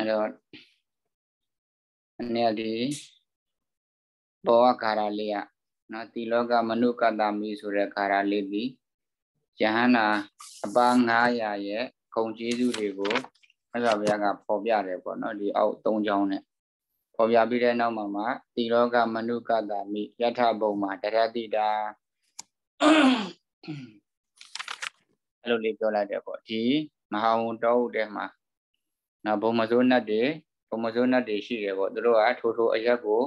အဲ့တော့အနေဒီဘောဝခါရလေးอ่ะเนาะတိလောကမနုကတ္တမိဆိုတဲ့ခါရလေးဒီယဟန္တာအပါ900ရဲ့ဂုံကျေးဇူးတွေကိုအဲ့ဒါဘုရားကဖော်ပြတယ်ပေါ့နော်ဒီအောက်၃ချောင်းနဲ့ဖော်ပြပြီးတဲ့နောက်မှာမှတိရောကမနုကတာမိယထဘုံမှာတရတိတာအဲ့လိုလေးပြောလိုက်တယ်ပေါ့ဒီမဟာဝန်တော်ဦးတဲမှာနော်ဘုံမစိုးနတ်တွေဘုံမစိုးနတ်တွေရှိတယ်ပေါ့သူတို့ကထိုးထိုးအရက်ကို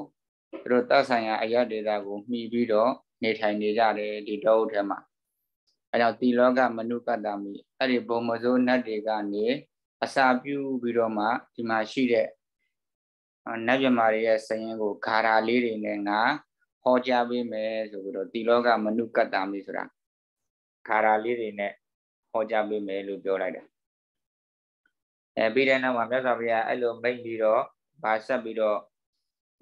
သူတို့တတ်ဆိုင်ရာအရက်ဒေတာကိုမှီပြီးတော့နေထိုင်နေကြတယ်ဒီတော်ဦးထဲမှာအဲတော့တိလောကမနုကတမိအဲ့ဒီဘုံမစိုးနတ်တွေကနေအစာပြုပြီးတော့မှဒီမှာရှိတဲ့နတ်မြမာတွေရဲ့စရင်ကိုဂါရာလေးတွေနဲ့ငါဟောကြားပေးမယ်ဆိုပြီးတော့တိလောကမနုကတမိဆိုတာဂါရာလေးတွေနဲ့ဟောကြားပေးမယ်လို့ပြောလိုက်တာအဲပြီးတဲ့နောက်မှာမြတ်စွာဘုရားအဲ့လိုမိတ်ပြီးတော့ဗာဆက်ပြီးတော့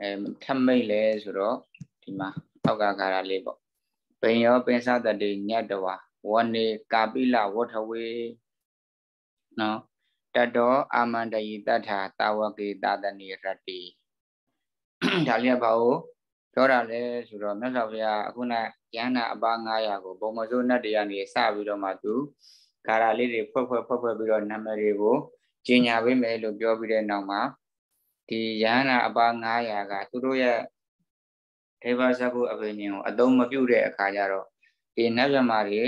အဲထမိတ်လဲဆိုတော့ဒီမှာအောက်ကဂါရာလေးပေါ့ပင်ယောပင်စသတ္တိညတ်တဝါဝနေကာပိလဝထဝေနော်တတော အာမန္တယိတထာတာဝကေတာတနိရတိဒါလေးကဘာကိုပြောတာလဲဆိုတော့မြတ်စွာဘုရားအခုနဉာဏအပါ900ကိုဘုံမစိုးနဲ့တရားနေစပြီးတော့မှသူကာရာလေးတွေဖွဲ့ဖွဲ့ဖွဲ့ဖွဲ့ပြီးတော့နာမည်တွေကိုကျင်ညာပေးမယ်လို့ပြောပြီးတဲ့နောက်မှာဒီယန္နာအပါ900ကသူတို့ရဲ့ဒေဝဇဂုအဘိညာဉ်ကိုအသုံးမပြုတဲ့အခါကျတော့ဒီနတ်ဗမာတွေ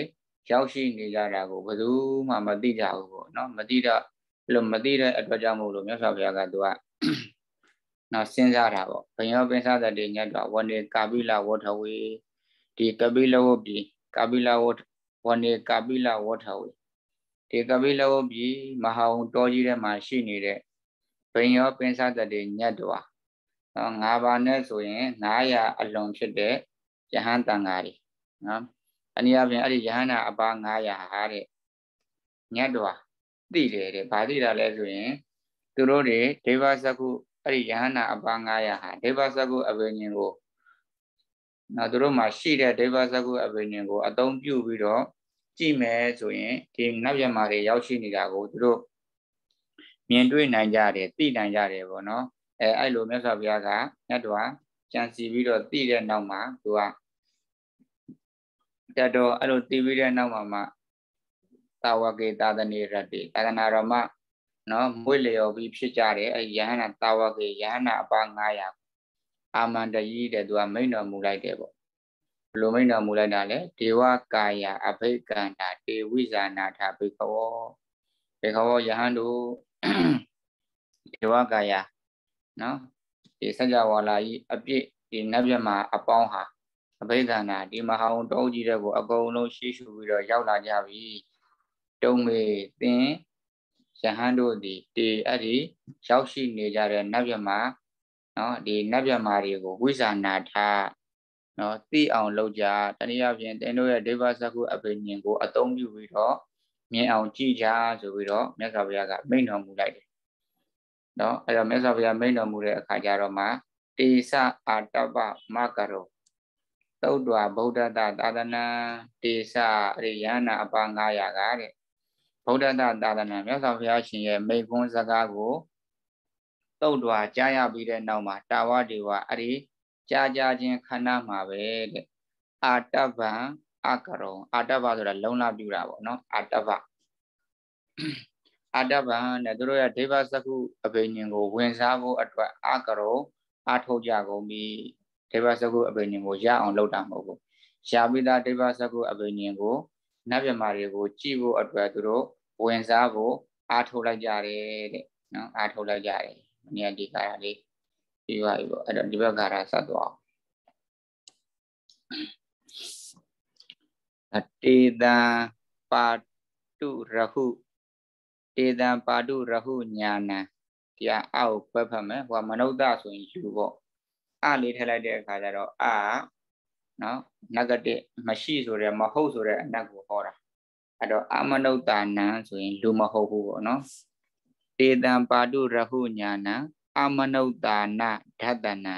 ရောက်ရှိနေကြတာကိုဘယ်သူမှမသိကြဘူးပေါ့နော်မသိတော့လို့မသိတဲ့အတွက်ကြောင့်မို့လို့မြတ်စွာဘုရားကသူကနော်စဉ်းစားတာပေါ့ဘယောပင်္စသတိညတ်တော်ဝနေကာပိလဝထဝေဒီကပိလဝုတ်ဒီကာပိလဝတ်ဝနေကာပိလဝထဝေဒီကပိလဝုတ်ဒီမဟာဝံတော်ကြီးထဲမှာရှိနေတဲ့ဘယောပင်္စသတိညတ်တော်နော်၅ပါးနဲ့ဆိုရင်900အလွန်ဖြစ်တဲ့ယဟန်တန်ဃာကြီးနော်တနည်းအားဖြင့်အဲ့ဒီယဟန္တာအပါ900ဟာတဲ့ညတ်တော်သိတယ်တဲ့ဘာသိတာလဲဆိုရင်သူတို့တွေဒေဝစကုအဲ့ဒီယဟန္တာအပါ900ဟာဒေဝစကုအဘိညာဉ်ကိုနော်သူတို့မှာရှိတဲ့ဒေဝစကုအဘိညာဉ်ကို အသုံးပြုပြီးတော့ကြည့်မယ်ဆိုရင်ဒီနောက်ရမှာတွေရောက်ရှိနေတာကိုသူတို့မြင်တွေ့နိုင်ကြတယ်သိနိုင်ကြတယ်ပေါ့နော်အဲအဲ့လိုမြတ်စွာဘုရားကညတ်တော်ကြံစီပြီးတော့သိတဲ့နောက်မှာသူကတတော်အဲ့လိုသိပြီးတဲ့နောက်မှာမှသာဝကေသာသနေရတ္တိသာသနာတော်မှာနော်မွေလျော်ပြီးဖြစ်ကြတယ်အဲယဟနာသာဝကေယဟနာအပါ900အာမန္တကြီးတဲ့သူကမိန်တော်မူလိုက်တယ်ပေါ့ဘလိုမိန်တော်မူလိုက်တာလဲဒေဝကာယအဘိကန္တာတေဝိဇာနာထဘိခဝောဘိခဝောယဟန်တို့ဒေဝကာယနော်ဒီစัจ java လာကြီးအပြစ်ဒီနတ်ပြမှာအပေါင်းဟာအဘိဓါနာဒီမဟာဝံတောကြီးတဲ့ကိုအကုန်လုံးရှေ့ရှုပြီးတော့ရောက်လာကြပြီတုံးမေသင်ယဟန်တို့ဒီတေအဲ့ဒီရောက်ရှိနေကြတဲ့နတ်မြမာနော်ဒီနတ်မြမာတွေကိုဝိဇာနာထနော်သိအောင်လုပ်ကြတနည်းအားဖြင့်သင်တို့ရဲ့ဒိဗ္ဗစကုအဘိညာဉ်ကိုအသုံးပြုပြီးတော့မြင်အောင် ကြည့်ကြဆိုပြီးတော့မြတ်စွာဘုရားကမိန့်တော်မူလိုက်တယ်နော်အဲ့တော့မြတ်စွာဘုရားမိန့်တော်မူတဲ့အခါကျတော့မှတေသအာတ္တပမကရောသုတ်တော်ဗုဒ္ဓတာသာသနာတေသအရိယနာအပါ900ကတဲ့ဗုဒ္ဓတာသာသနာမြတ်စွာဘုရားရှင်ရဲ့မိန့်ခွန်းစကားကိုသုတ်တော်ကြားရပြီးတဲ့နောက်မှာတာဝတေဝအရိကြားကြားချင်းခန္ဓာမှာပဲတဲ့အာတဗံအကရုံအာတဗဆိုတာလုံလပြူတာပေါ့နော်အာတဗအာတဗံနဲ့တို့ရဲ့ဒေဝစကုအဘိညာဉ်ကိုဝင်စားဖို့အတွက်အကရုံအာထုတ်ကြကုန်ပြီဒိဗ္ဗစကုအဘိညာဉ်ကိုရအောင်လုပ်တာမဟုတ်ဘူး။ရှားပြီးသားဒိဗ္ဗစကုအဘိညာဉ်ကိုနတ်မြမာတွေကို ကြည့်ဖို့အတွက်သူတို့ဝင်စားဖို့အားထုတ်လိုက်ကြတယ်တဲ့နော်အားထုတ်လိုက်ကြတယ်။မနေ့ကဒီကာရလေးပြီးသွားပြီပေါ့။အဲ့တော့ဒီဘက်ကာရဆက်သွား။အတေတံပါတု ရဟုတေတံပါတုရဟုညာဏံဒီအောက်ပက်ဖတ်မယ်။ဟိုကမနုဿဆိုရင်ယူပေါ့အလေးထည့်လိုက်တဲ့အခါကျတော့အနော် negative မရှိဆိုတဲ့မဟုတ်ဆိုတဲ့အနတ်ကိုဟောတာအဲ့တော့အမနုဿာနံဆိုရင်လူမဟုတ်ဘူးပေါ့နော်တေတံပါတုရဟုညာနံအမနုဿာနဓတနံ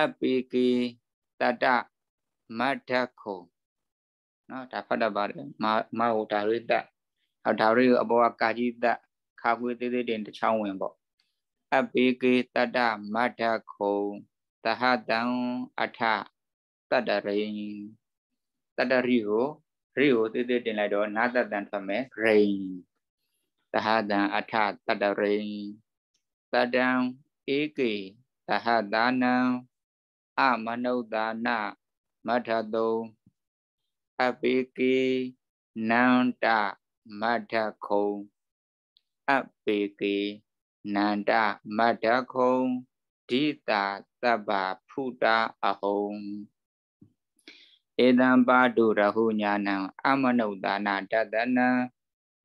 အပိကေတတမတ္ထခုနော်ဒါဖတ်တတ်ပါတယ်မမဟုတ်ဒါရိတ္တဟောဒါရိအပေါ်ကကာကြီးတ္တခါခွေးသေးသေးတင်တစ်ချောင်းဝင်ပေါ့အပိကေတတမတ္ထခုံသဟတံအထတတရိန်တတရိကိုရိကိုတိတိတင်လိုက်တော့နာတတန်ထွက်မယ်ရိန်သဟတံအထတတရိန်တတံဧကေသဟတာနံအမနုဿာနမထတုံအပိကေနန္တမထခုံအပိကေနန္တမတ္တခုံဒိတာသဗ္ဗဖုတာအဟုံဧတံပါတုရဟုညာနံအမနုဿာနာတတနံ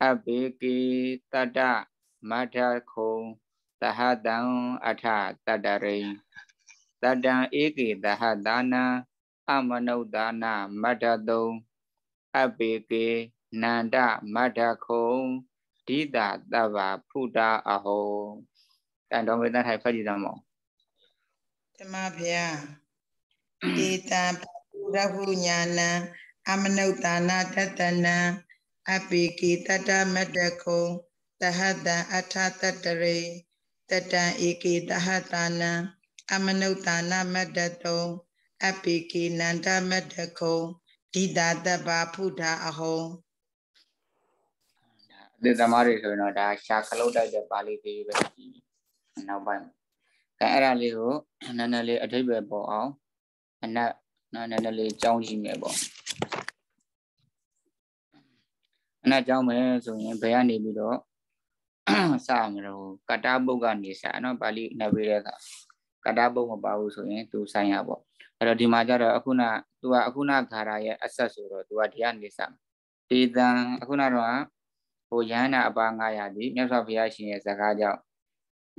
အဘေကေတတမတ္တခုံသဟတံအထတတရိတတံဧကေသဟတာနံအမနုဿာနာမတ္တတုံအဘေကေနန္တမတ္တခုံဒိတာတဗ္ဗဖုတာအဟောတန်တော်မေတ္တာထိုင်ဖတ်ကြည့်သမောဓမ္မဖျားဒိတာပုရဟုညာနံအမနုဿာနာတတနံအပိကိတတမတခုံသဟတံအထသတရေတတံဧကိသဟတာနံအမနုဿာနာမတတုံအပိကိနန္တမတခုံဒိတာတဗ္ဗဖုတာအဟောသစ်သမားတွေဆိုရင်တော့ဒါရှာခလုတ်တိုက်တဲ့ပါဠိသေးပဲဒီနောက်ပိုင်းအဲအဲ့ဒါလေးကိုနည်းနည်းလေးအဓိပ္ပာယ်ပေါ်အောင်အနက်နည်းနည်းလေးကြောင်းကြည့်မယ်ပေါ့အနက်ကြောင်းမယ်ဆိုရင်ဘယ်ကနေပြီးတော့စရမလို့ကတ္တပုတ်ကနေစနော်ပါဠိနဲ့ပြတဲ့အခါကတ္တပုတ်မပါဘူးဆိုရင်သူဆိုင်ရပေါ့အဲ့တော့ဒီမှာကျတော့အခုန तू ကအခုနခါရရဲ့အဆက်ဆိုတော့ तू ကဒီကနေစတေတံအခုနတော့ိုယန္နာအပါ900ဒီမြတ်စွာဘုရားရှင်ရဲ့ဇကားကြောင့်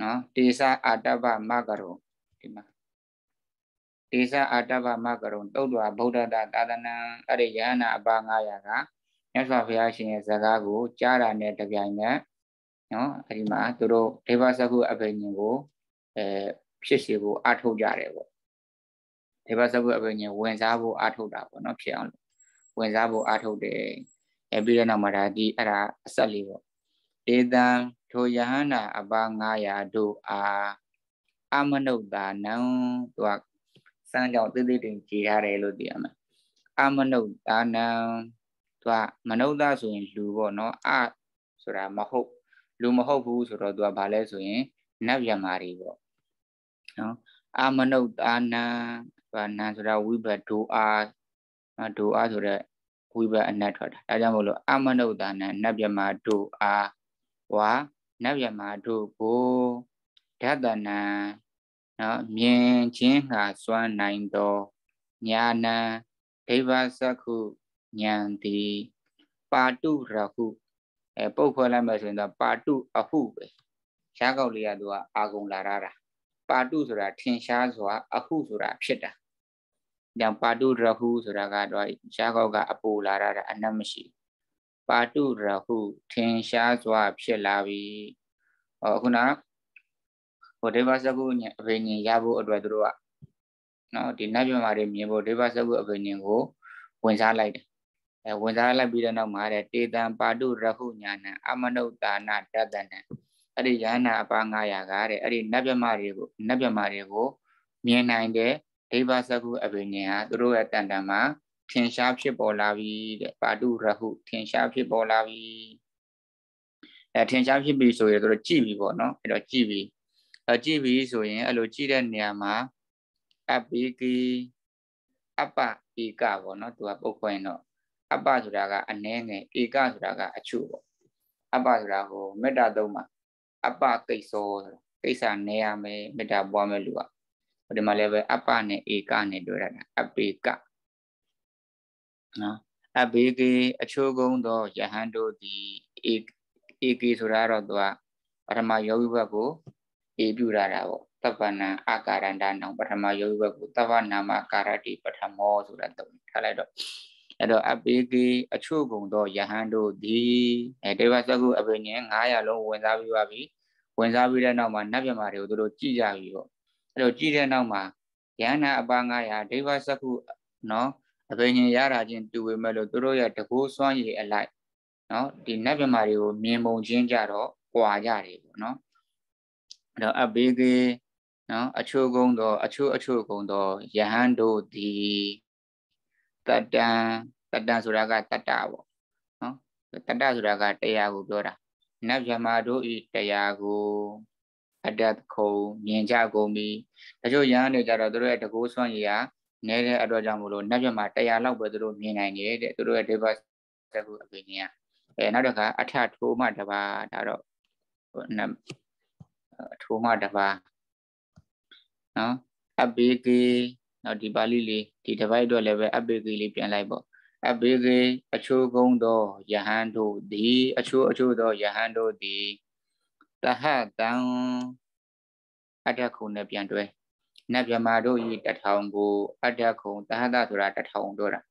နော်တေသအာတ္တဗမကရုံဒီမှာတေသအာတ္တဗမကရုံတုတ်တော်ဗုဒ္ဓတာသာသနာအဲ့ဒီယန္နာအပါ900ကမြတ်စွာဘုရားရှင်ရဲ့ဇကားကို ကြားတာနဲ့တပြိုင်နက်နော်အဲ့ဒီမှာသူတို့ဒေဝစကုအဘိညာဉ်ကိုအဲဖြစ်စီကိုအထုတ်ကြတယ်ပေါ့ဒေဝစကုအဘိညာဉ်ဝင်စားဖို့အထုတ်တာပေါ့နော်ဖြစ်အောင်ဝင်စားဖို့အထုတ်တယ်အဲပြီးတဲ့နောက်မှာဒါဒီအဲ့ဒါအဆက်လေးပေါ့ဒေသံထိုယဟန္တာအပါ900တို့အားအမနုဿာနံသူကစမ်းကြောင်သေးသေးတင်ကြည်ထားတယ်လို့သိရမယ်အမနုဿာနံသူကမနုဿဆိုရင် လူပေါ့နော်အဆိုတာမဟုတ် လူမဟုတ်ဘူးဆိုတော့သူကဘာလဲဆိုရင်နတ်ယမာတွေပေါ့နော်အမနုဿာနံသူကနံဆိုတာဝိဘဒူအာဒူအာဆိုတဲ့ဝိဘအနတ်ထွက်တာဒါကြောင့်မို့လို့အမနုဿာနံနတ်မြမာတို့အားဝါနတ်မြမာတို့ကိုဓာတနံနော်မြင်ချင်းငါစွမ်းနိုင်သောညာနံဒိဗ္ဗစခုဉာဏ်တိပါတုရဟုအဲပုတ်ခွဲလိုက်မယ်ဆိုရင်တော့ပါတုအဟုပဲရှားကောက်လေးကသူကအာကုံလာရတာပါတုဆိုတာထင်ရှားစွာအဟုဆိုတာဖြစ်တာပြန်ပါတုရဟုဆိုတာကတော့ရှားကောက်ကအပူလာရတာအနတ်မရှိပါတုရဟုထင်ရှားစွာဖြစ်လာပြီဟောခုနဟိုဒေဝစကုအဘိညာရဖို့အတွက်တို့ကနော်ဒီနတ်ပြမာတွေမြင်ဖို့ဒေဝစကုအဘိညာကိုဝင်စားလိုက်တယ်အဲဝင်စားလိုက်ပြီးတဲ့နောက်မှာတဲ့တေတံပါတုရဟုညာဏအမနုဿာနာတတနံအဲ့ဒီယန္နာအပါ900ကတဲ့အဲ့ဒီနတ်ပြမာတွေကိုနတ်ပြမာတွေကိုမြင်နိုင်တယ်ဒေဝစကုအဘိညာဟာသူတို့ရဲ့တန်တန်မှာထင်ရှားဖြစ်ပေါ်လာပြီတဲ့ပါတုရဟုထင်ရှားဖြစ်ပေါ်လာပြီအဲထင်ရှားဖြစ်ပြီ ဆိုရင်သူတို့ကြည်ပြီပေါ့နော်အဲ့တော့ကြည်ပြီအဲကြည်ပြီဆိုရင်အဲ့လိုကြည်တဲ့နေရာမှာအပိကိအပဧကပေါ့နော်သူကပုတ်ခွင်းတော့အပဆိုတာကအနှဲငယ်ဧကဆိုတာကအချို့ပေါ့အပဆိုတာဟိုမေတ္တာသုံးပါအပကိစ္စဆိုတာကိစ္စနေရမယ်မေတ္တာပွားမယ်လူကဒီမှာလည်းပဲအပ္ပနဲ့ဧကနဲ့တွေ့ရတာအပေကနော်အဘေကေအချိုးကုံသောယဟန်တို့သည်ဧဧကေဆိုတာတော့သူကပထမယောဂီဘက်ကိုဧပြုရတာပေါ့သဗ္ဗနာအကာရန္တနောင်ပထမယောဂီဘက်ကိုသဗ္ဗနာမကာရတိပထမောဆိုတာတုံးထားလိုက်တော့အဲ့တော့အဘေကေအချို့ကုံသောယဟန်တို့သည်အဲဒေဝသကုအဘေညင်900လုံးဝင်စားပြီးပါပြီဝင်စားပြီးတဲ့နောက်မှာနတ်မြမာတွေကိုသူတို့ကြည်ကြပြီပေါ့အဲ့တော့ကြည့်တဲ့နောက်မှာယန္နာအပါ900ဒိဗ္ဗစကုနော်အပင်ရှင်ရတာချင်းတူပေမဲ့လို့သူတို့ရဲ့တကိုးစွမ်းရည်အလိုက်နော်ဒီနတ်မြမာတွေကို မြင်ပုံချင်းကြတော့ကြွာကြတယ်ပေါ့နော်အဲ့တော့အဘေကေနော်အချို့ကုံသောအချို့အချို့ကုံသောယဟန်တို့သည်တတံတတံဆိုတာကတတပေါ့နော်တတဆိုတာက တရားကိုပြောတာနတ်မြမာတို့ဤတရားကိုအတက်ခုံမြင်ကြကုန်ပြီဒါကြောင့်ရဟန်းတွေကြတော့သူတို့ရဲ့တကိုးဆွမ်းရည်ဟာနေတဲ့အတွက်ကြောင့်မလို့နောက်ပြမှာ100လောက်ပဲသူတို့မြင်နိုင်တယ်တဲ့သူတို့ရဲ့ diverse တကူအပင်ကြီးอ่ะအဲနောက်တစ်ခါအထထိုးမှတပါဒါတော့ထိုးမှတပါနော်အဘေကေနော်ဒီပါဠိလေးဒီ divide တော့လည်းပဲအဘေကေလေးပြန်လိုက်ပေါ့အဘေကေအချိုးကုန်းသောယဟန်တို့သည်အချိုးအချိုးသောယဟန်တို့သည်တဟတံအတ္တခုနဲ့ပြန်တွဲနတ်မြမာတို့ဤတထောင်ကိုအတ္တခုတဟတဆိုတာတထောင်တို့တာ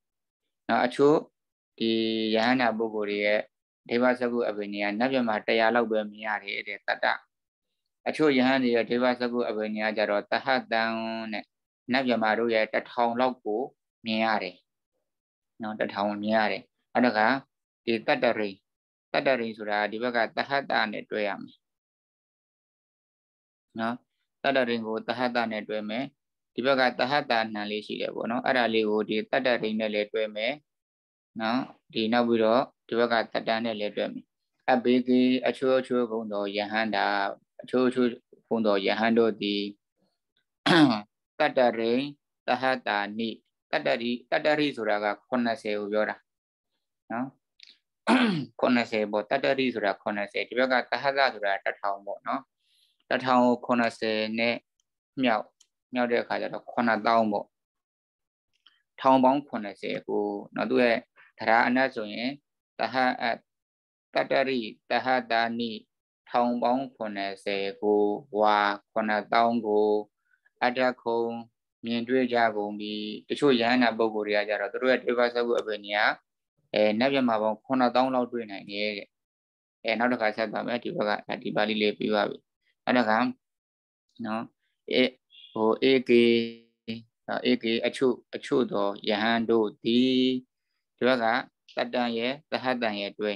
နော်အချို့ဒီယဟနာပုဂ္ဂိုလ်တွေရဲ့ဒေဝစကုအဘိညာနတ်မြမာ100လောက်ပဲမြင်ရတယ်တဲ့တတ္တအချို့ယဟန်တွေရဲ့ဒေဝစကုအဘိညာကြတော့တဟတံနဲ့နတ်မြမာတို့ရဲ့တထောင်လောက်ကို မြင်ရတယ်နော်တထောင်မြင်ရတယ်အဲ့ဒါကဒီတတ္တရိတတ္တရိဆိုတာဒီဘက်ကတဟတနဲ့တွဲရမယ်နော်တတ္တရင်ကိုတဟတ္တနဲ့တွဲမယ်ဒီဘက်ကတဟတ္တနံလေးရှိတယ်ပေါ့နော်အဲ့ဒါလေးကိုဒီတတ္တရင်နဲ့လည်းတွဲမယ်နော်ဒီနောက်ပြီးတော့ဒီဘက်ကတတ္တနဲ့လည်းတွဲမယ်အဘေကိအချိုးအချိုးကုံတော်ယဟန္တာအချိုးအချိုးကုံတော်ယဟန်တို့သည်တတ္တရင်တဟတ္တနိတတ္တရိတတ္တရိဆိုတာက80ကိုပြောတာနော်80ပေါ့တတ္တရိဆိုတာ80ဒီဘက်ကတဟတ္တဆိုတာ1000ပေါ့နော်1080နဲ့မြောက်မြောက်တဲ့အခါကျတော့9000ပေါ့ထောင်ပေါင်း80ကိုနော်သူရဲ့သရအနတ်ဆိုရင်တဟအတတရိတဟတာနိထောင်ပေါင်း80ကိုဝါ9000ကိုအတ္တခုံမြင်တွေ့ကြကုန်ပြီတချို့ယဟန္တာပုဂ္ဂိုလ်တွေကကြတော့သူတို့ရဲ့ဒိဗ္ဗစကုအပင်ညာအဲနတ်မြတ်မှာပေါင်း9000လောက်တွေ့နိုင်တယ်တဲ့အဲနောက်တစ်ခါဆက်သွားမယ်ဒီဘက်ကဒီပါဠိလေးပြီးပါပြီအဲ့တော့ကနော်အေဟို AK နော် AK အချို့အချို့သောယဟန်တို့ဒီဒီဘက်ကတတန်ရဲ့သဟတန်ရဲ့တွဲ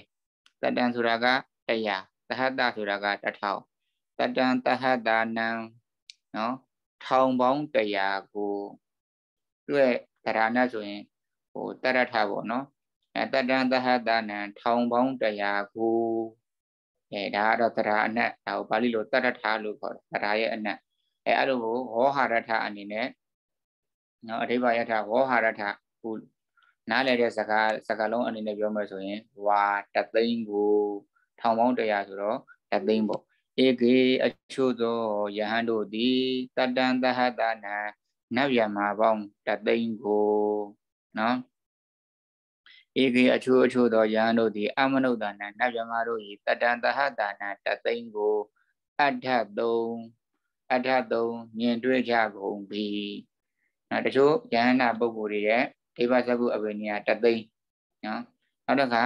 တတန်ဆိုတာကတရားသဟတဆိုတာကတထောင်တတန်သဟတာနံနော်ထောင်ပေါင်းတရားကိုတွဲတရဏဆိုရင်ဟိုတရထပေါ့နော်အဲတတန်သဟတာနံထောင်ပေါင်းတရားကိုအဲဒါကတော့တရာအနတ်ဒါကိုပါဠိလိုတရထလို့ခေါ်တယ်တရာရဲ့အနတ်အဲအဲ့လိုကိုဟောဟာရထအနေနဲ့နော်အဓိပ္ပာယ်ယထဟောဟာရထဟူနားလည်တဲ့စကားစကားလုံးအနေနဲ့ပြောမယ်ဆိုရင်ဝါတသိန်းကို ထောင်ပေါင်းတရာဆိုတော့တသိန်းပေါ့ဧကေအချို့သောယဟန်တို့သည်တတန်သဟတနာနတ်ဗျာမာပေါင်းတသိန်းကိုနော်ဧကေအချို့အချို့သောယဟန်တို့သည်အမနုဿာနံနတ်မြမတို့၏တတံသဟတာနံတသိန်းကိုအဋ္ဌသုံးအဋ္ဌသုံးမြင်တွေ့ကြကုန်ပြီနော်တချို့ယဟန္တာပုဂ္ဂိုလ်တွေရဲ့ဒိဗ္ဗစကုအဝိညာတသိန်းနော်နောက်တစ်ခါ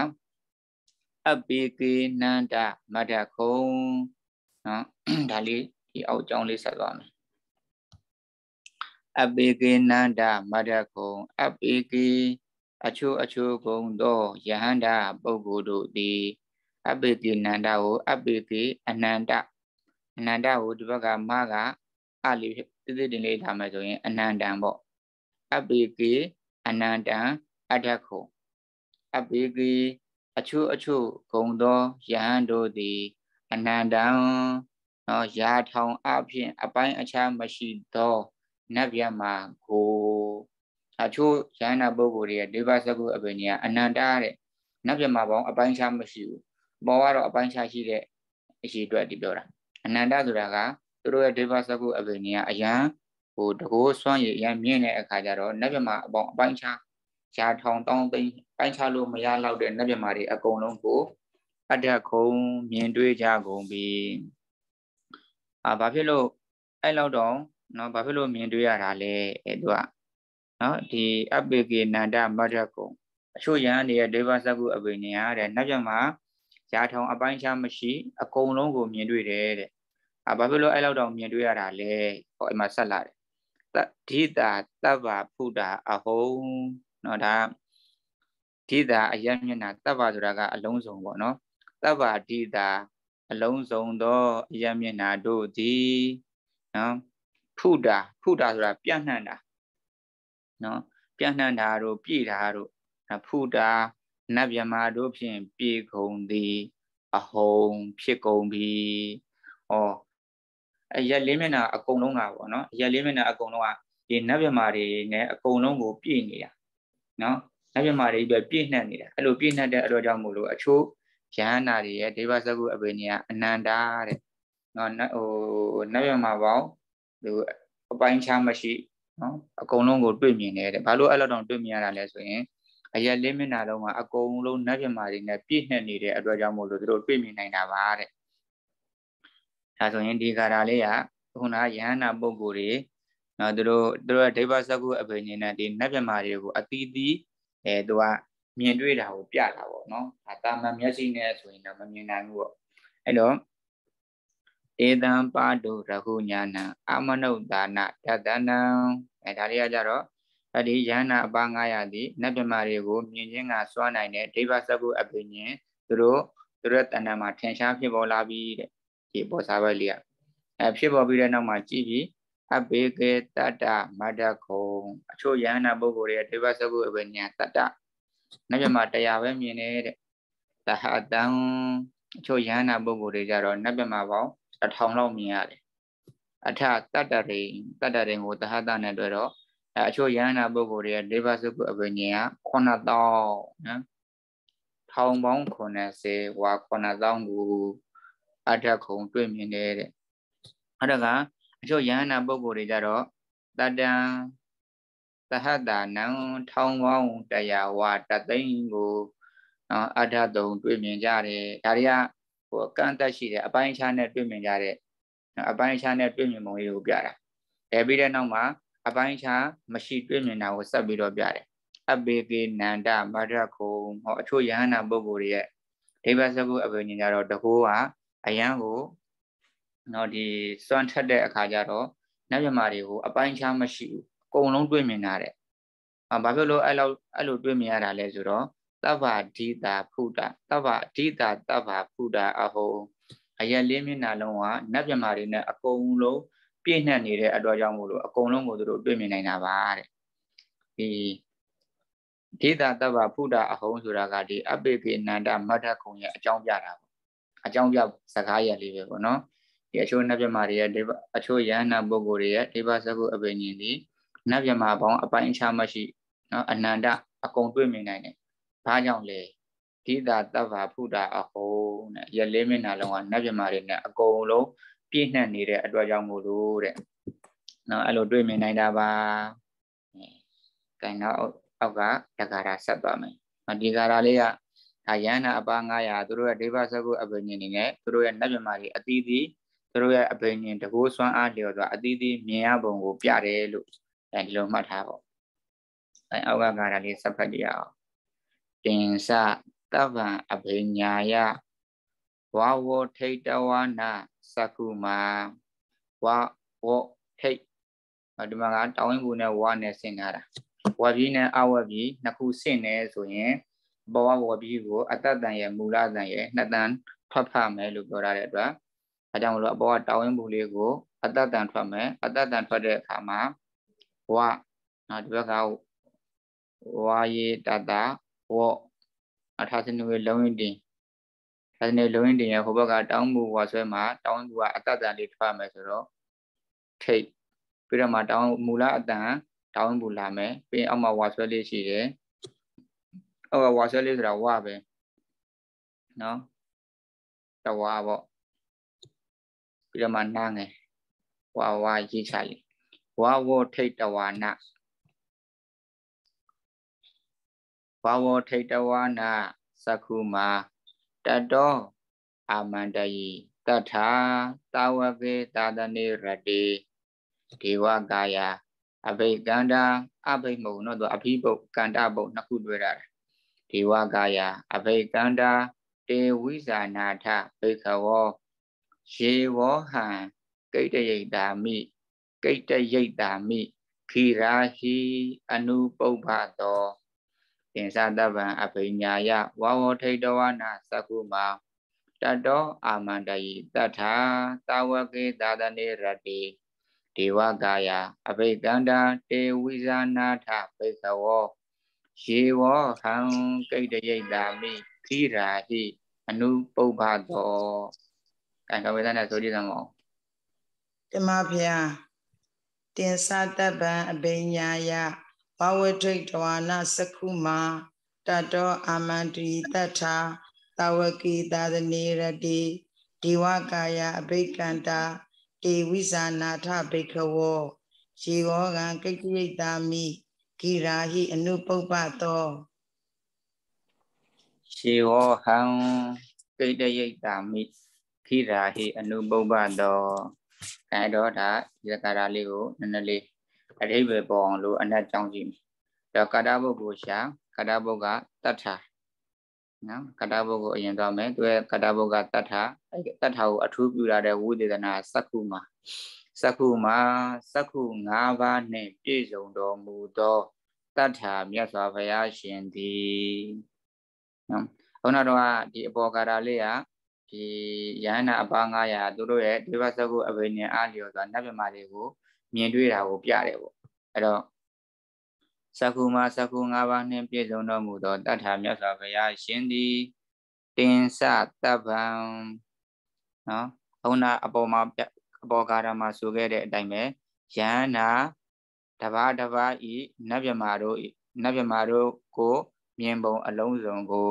အပိကေနန္ဒမတ္တခုံနော်ဒါလေးဒီအောက်ကြောင်းလေးဆက်သွားမယ်အပိကေနန္ဒမတ္တခုံအပိကေအချို့အချို့ကုန်သောယဟန္တာပုဂ္ဂိုလ်တို့သည် အပိတိနန္ဒကိုအပိတိအနန္တအနန္တကိုဒီဘက်ကမကအလေးတိတိတင်လေးထားမယ်ဆိုရင် အနန္တံပေါ့အပိကိအနန္တံအထခု အပိကိအချို့အချို့ဂုံသောယဟန်တို့သည် အနန္တံနော်ရာထောင်အဖြစ်အပိုင်းအခြားမရှိသောနတ်မြတ်မှာကိုအချို့ယန္နာပုဂ္ဂိုလ်တွေကဒေဝစကုအပင်ကြီးကအနန္တတဲ့နတ်ပြမပေါင်းအပိုင်းခြားမရှိဘူးဘောကတော့အပိုင်းခြားရှိတဲ့အရှိအတွက်ဒီပြောတာအနန္တဆိုတာကသူတို့ရဲ့ဒေဝစကုအပင်ကြီးကအယံဟိုတကိုးစွမ်းရည်အယံမြင့်တဲ့အခါကျတော့နတ်ပြမအပေါင်းအပိုင်းခြားရှားထောင်တောင်းသိပိုင်းခြားလို့မရတော့တဲ့နတ်ပြမတွေအကုန်လုံးကိုအတ္တခုံမြင်တွေ့ကြကုန်ပြီအာဘာဖြစ်လို့အဲ့လောက်တော့နော်ဘာဖြစ်လို့မြင်တွေ့ရတာလဲအဲသူကနော်ဒီအပိကေနန္ဒမထကုံအချို့ယဟန်ရဲ့ဒေဝသကုအပိနေရတဲ့နောက်ပြန်မှာရာထောင်အပိုင်းခြားမရှိအကုန်လုံးကိုမြင်တွေ့တယ်တဲ့။အာဘာဖြစ်လို့အဲ့လောက်တောင်မြင်တွေ့ရတာလဲ။ဟောအိမ်မှာဆက်လာတယ်။ဓိတာတဗ္ဗဖုတာအဟုံနော်ဒါဓိတာအယမျက်နာတဗ္ဗဆိုတာက အလုံးစုံပေါ့နော်။တဗ္ဗဓိတာအလုံးစုံသောအယမျက်နာတို့သည်နော်ဖုတာဖုတာဆိုတာပြန့်နှံ့တာနော်ပြန့်နှံ့တာတို့ပြည့်တာတို့ဖူတာနတ်မြမာတို့ဖြင့်ပြေကုန်သည် အဟုံဖြစ်ကုန်ပြီဩအရက်လေးမျက်နှာအကုန်လုံးကပေါ့နော်အရက်လေးမျက်နှာအကုန်လုံးကဒီနတ်မြမာတွေနဲ့အကုန်လုံးကို ပြည့်နေတာနော်နတ်မြမာတွေအတွက်ပြည့်နှံ့နေတာအဲ့လိုပြည့်နှံ့တဲ့အတွက်ကြောင့်မို့လို့အချို့ယန္နာတွေရဲ့ဒေဝစကုအပေနီကအနန္တာတဲ့နော်ဟိုနတ်မြမာပေါင်းဟိုအပိုင်းခြားမရှိနော်အကုန်လုံးကိုတွေ့မြင်နေတယ်ဘာလို့အဲ့လိုတောင်တွေ့မြင်ရတာလဲဆိုရင်အရက်လေးမျက်နှာလုံးမှာအကုန်လုံးနတ်ပြမာတွေနဲ့ပြည့်နှက်နေတဲ့အတွက်ကြောင့်မို့လို့သူတို့တွေ့မြင်နိုင်တာပါတဲ့ဒါဆိုရင်ဒီကာရာလေးကခုနယဟန္တာပုဂ္ဂိုလ်တွေနော်သူတို့သူတို့ဒိဗ္ဗစကုအဘေညင်နဲ့ဒီနတ်ပြမာတွေကိုအတီးတီးအဲသူကမြင်တွေ့တာကိုပြတာပေါ့နော်ဒါတာမန်မျက်စိနဲ့ဆိုရင်တော့မမြင်နိုင်ဘူးပေါ့အဲ့တော့ဧတံပါတုရဟုညာဏံအမနုဒါနတတနံအဲဒါလေးကကြတော့အဲ့ဒီယန္နာအပါ900သည်နတ်ပြမာတွေကို မြင်ချင်းကစွားနိုင်တဲ့ဒိဗ္ဗစကုအပိညာသူတို့သူတို့တဏ္ဍမှာထင်ရှားဖြစ်ပေါ်လာပြီတဲ့ဒီပေါ်စာပဲလေးကအဲဖြစ်ပေါ်ပြီးတဲ့နောက်မှာကြည်ပြီးအဘေကေတတ္တမတ္တခုံအချို့ယန္နာပုဂ္ဂိုလ်ရဲ့ဒိဗ္ဗစကုအပိညာတတ္တနတ်ပြမာတရားပဲမြင်နေတဲ့သဟတံအချို့ယန္နာပုဂ္ဂိုလ်တွေကြတော့နတ်ပြမာပေါင်းအထောင်လောက်မြင်ရတယ်အထတတ္တရိတတ္တရိကိုသဟတနဲ့တွေ့တော့အချို့ယန္နာပုဂ္ဂိုလ်တွေကဒေဝစုကုအပညာက9000နော်ထောင်ပေါင်း90ဝါ9000ကိုအထက်ခုံတွေ့မြင်တယ်တဲ့အဲ့ဒါကအချို့ယန္နာပုဂ္ဂိုလ်တွေကြတော့တတံသဟတာနံထောင်ပေါင်း100ဝါတသိန်းကိုအထက်တုံတွေ့မြင်ကြတယ်ဒါတွေကိုအကန့်အသတ်ရှိတဲ့အပိုင်းအခြားနဲ့တွေ့မြင်ကြတဲ့အပိုင်းအခြားနဲ့တွေ့မြင်ပုံလေးကိုပြတာအဲပြီးတဲ့နောက်မှာအပိုင်းခြားမရှိ တွေ့မြင်တာကိုဆက်ပြီးတော့ပြတယ်အဘေကေနန္ဒမဒခုံဟောအချို့ယဟနာပုဂ္ဂိုလ်တွေရဲ့ဒိဗ္ဗစကုအဘေညင်ကြတော့တကိုးကအယံကိုနော်ဒီစွန့်ထက်တဲ့အခါကျတော့နတ်မြမာတွေကိုအပိုင်းခြားမရှိဘူးအကုန်လုံးတွေ့မြင်ကြတယ်။အာဘာဖြစ်လို့အဲ့လိုအဲ့လိုတွေ့မြင်ရတာလဲဆိုတော့တဗ္ဗဒိတာဖုဒတဗ္ဗဒိတာတဗ္ဗဖုဒအဟောအရက်လေးမျက်နှာလုံးကနတ်ပြမာတွေနဲ့အကုန်လုံးပြည့်နှက်နေတဲ့အတွက်ကြောင့်မို့လို့အကုန်လုံးကိုသူတို့တွေ့မြင်နိုင်တာပါတဲ့ဒီဒေတာတဗ္ဗဖုဒ္ဒအဟုံးဆိုတာကဒီအပိပိနန္ဒမထကုံရဲ့အကြောင်းပြတာပေါ့အကြောင်းပြစကားရလေးပဲပေါ့နော်ဒီအချို့နတ်ပြမာတွေရဲ့အချို့ယန္နာပုဂ္ဂိုလ်တွေရဲ့ဒေဝစကုအပိညာဉ်ဒီနတ်ပြမာဘောင်းအပိုင်းအခြားမရှိနော်အနန္တအကုန်တွေ့မြင်နိုင်တယ်ဘာကြောင့်လဲဂိတာတဗ္ဗဖုတာအဟုံးတဲ့ရက်လေးမျက်နှာလုံးကနတ်ပြမာတွေနဲ့အကုန်လုံးပြည့်နှံ့နေတဲ့အတွက်ကြောင့်မို့လို့တဲ့နော်အဲ့လိုတွေ့မြင်နိုင်တာပါကဲနောက်အောက်ကတဂါရဆက်သွားမယ်ဒီဂါရလေးကဒါယန္နာအပါ900သူတို့ရဲ့ဒိဗ္ဗစကုအဘိညာဉ်တွေနဲ့သူတို့ရဲ့နတ်ပြမာတွေအသီးသီးသူတို့ရဲ့အဘိညာဉ်တကိုးစွမ်းအားလျော်စွာအသီးသီးမြင်ရပုံကိုပြတယ်လို့အဲဒီလိုမှတ်ထားပေါ့အဲအောက်ကဂါရလေးဆက်ဖတ်ကြရအောင်တင်စတဗ္ဗံအပညာယဝါဝထိတ်တဝနာစကုမာဝါဝထိတ်ဒီမှာကတောင်းရင်ဘူးနဲ့ဝါနဲ့ဆင်ထားတာဝါပြီးနဲ့အဝက်ပြီးနှစ်ခုဆင်နေဆိုရင်ဘဝဝပြီးကိုအတ္တတန်ရဲ့မူလတန်ရဲ့နှစ်တန်ထွက်ဖတ်မယ်လို့ပြောရတဲ့အတွက်အဲကြောင့်မလို့အပေါ်ကတောင်းရင်ဘူးလေးကိုအတ္တတန်ထွက်မယ်အတ္တတန်ထွက်တဲ့အခါမှာဝါနော်ဒီဘက်ကဝါယေတတဟောအထာစနုရဲ့လုံရင်တင်ထာစနုလုံရင်တင်ရဲ့ဟိုဘက်က တောင်းမှုဝါဆွဲမှာ တောင်းမှုကအတ္တတန်လေးထွက်မယ်ဆိုတော့ထိတ်ပြီးတော့မှတောင်းမူလအတန်တောင်းမှုလာမယ်ပြီးအောက်မှာဝါဆွဲလေးရှိတယ်အောက်ကဝါဆွဲလေးဆိုတာဝပဲနော်တဝါပေါ့ပြီးတော့မှနားငယ်ဝါဝါရေးချလိုက်ဝါဝထိတ်တဝါနာဘဝထိတ်တဝါနာသခုမာတတောအာမန္တယိတထာတာဝကေသာသနေရတိဒေဝကာယအဘိကန္တာအဘိမုံတော့သူအဘိပုတ်ကန္တာပုတ်နှစ်ခုတွေ့တာဒေဝကာယအဘိကန္တာတေဝိဇာနာထဘိခဝောရေဝောဟံကိတယိတာမိကိတယိတာမိခိရာဟိအနုပုပ္ပတောသင်္သတဗ္ဗံအပိညာယဝါဝထိတဝနာသကုမာတတောအာမန္တယိတထာသာဝကေသာသနေရတိဒေဝကာယအဘိကန္တာတေဝိဇာနာထဘိကဝောရေဝဟံကိတယိတာမိခိရာဟိအနုပုပ္ပသောကံကဝေဒနာဆိုကြည့်သမောတမဖျားတင်္သတပ္ပံအဘိညာယဘဝထိတ်တဝါနာစကုမာတတောအာမန္တိတထာသဝကိသာသနေရတိဒေဝကာယအဘိကန္တာတေဝိဇာနာထဘိခဝောရေဃောကံကိတိယိတာမိဂိရာဟိအနုပုပ္ပသောရေဃောဟံကိတယိတာမိခိရာဟိအနုပုပ္ပသောကဲတော့ဒါဒီကရာလေးကိုနည်းနည်းလေးအတိပ္ပယ်ပေါ်အောင်လို့အနတ်ကြောင်းကြည့်မယ်ဒါကာတာဘုတ်ကိုရှာကာတာဘုတ်ကတတ်ထာနော်ကာတာဘုတ်ကိုအရင်သွားမယ်သူကကာတာဘုတ်ကတတ်ထာအဲတတ်ထာကိုအထူးပြုလာတဲ့ဝိသေသနာစက္ခုမှာစက္ခုမှာစက္ခု၅ပါးနှင့်ပြည့်စုံတော်မူသောတတ်ထာမြတ်စွာဘုရားရှင်သည်နော်ခုနတော့ဒီအပေါ်ကာတာလေးကဒီယဟနာအပါ900သူတို့ရဲ့ဒေဝစကုအဘိညာအလျော်စွာနတ်မြမာတွေကိုမြင်တွေ့တာကိုပြတယ်ပေါ့အဲ့တော့သကုမသကု၅ပါးနှင့်ပြည့်စုံတော်မူသောတတ္ထာမြတ်စွာဘုရားရှင်သည် တင်္စတပ္ပံနော်ဘုန်းနာ အပေါ်မှာအပေါ်ကာရမှာဆိုခဲ့တဲ့အတိုင်းပဲယန္နာတဘာတဘာဤနတ်မြမာတို့ဤနတ်မြမာတို့ ကို မြင်ပုံ အလုံးစုံကို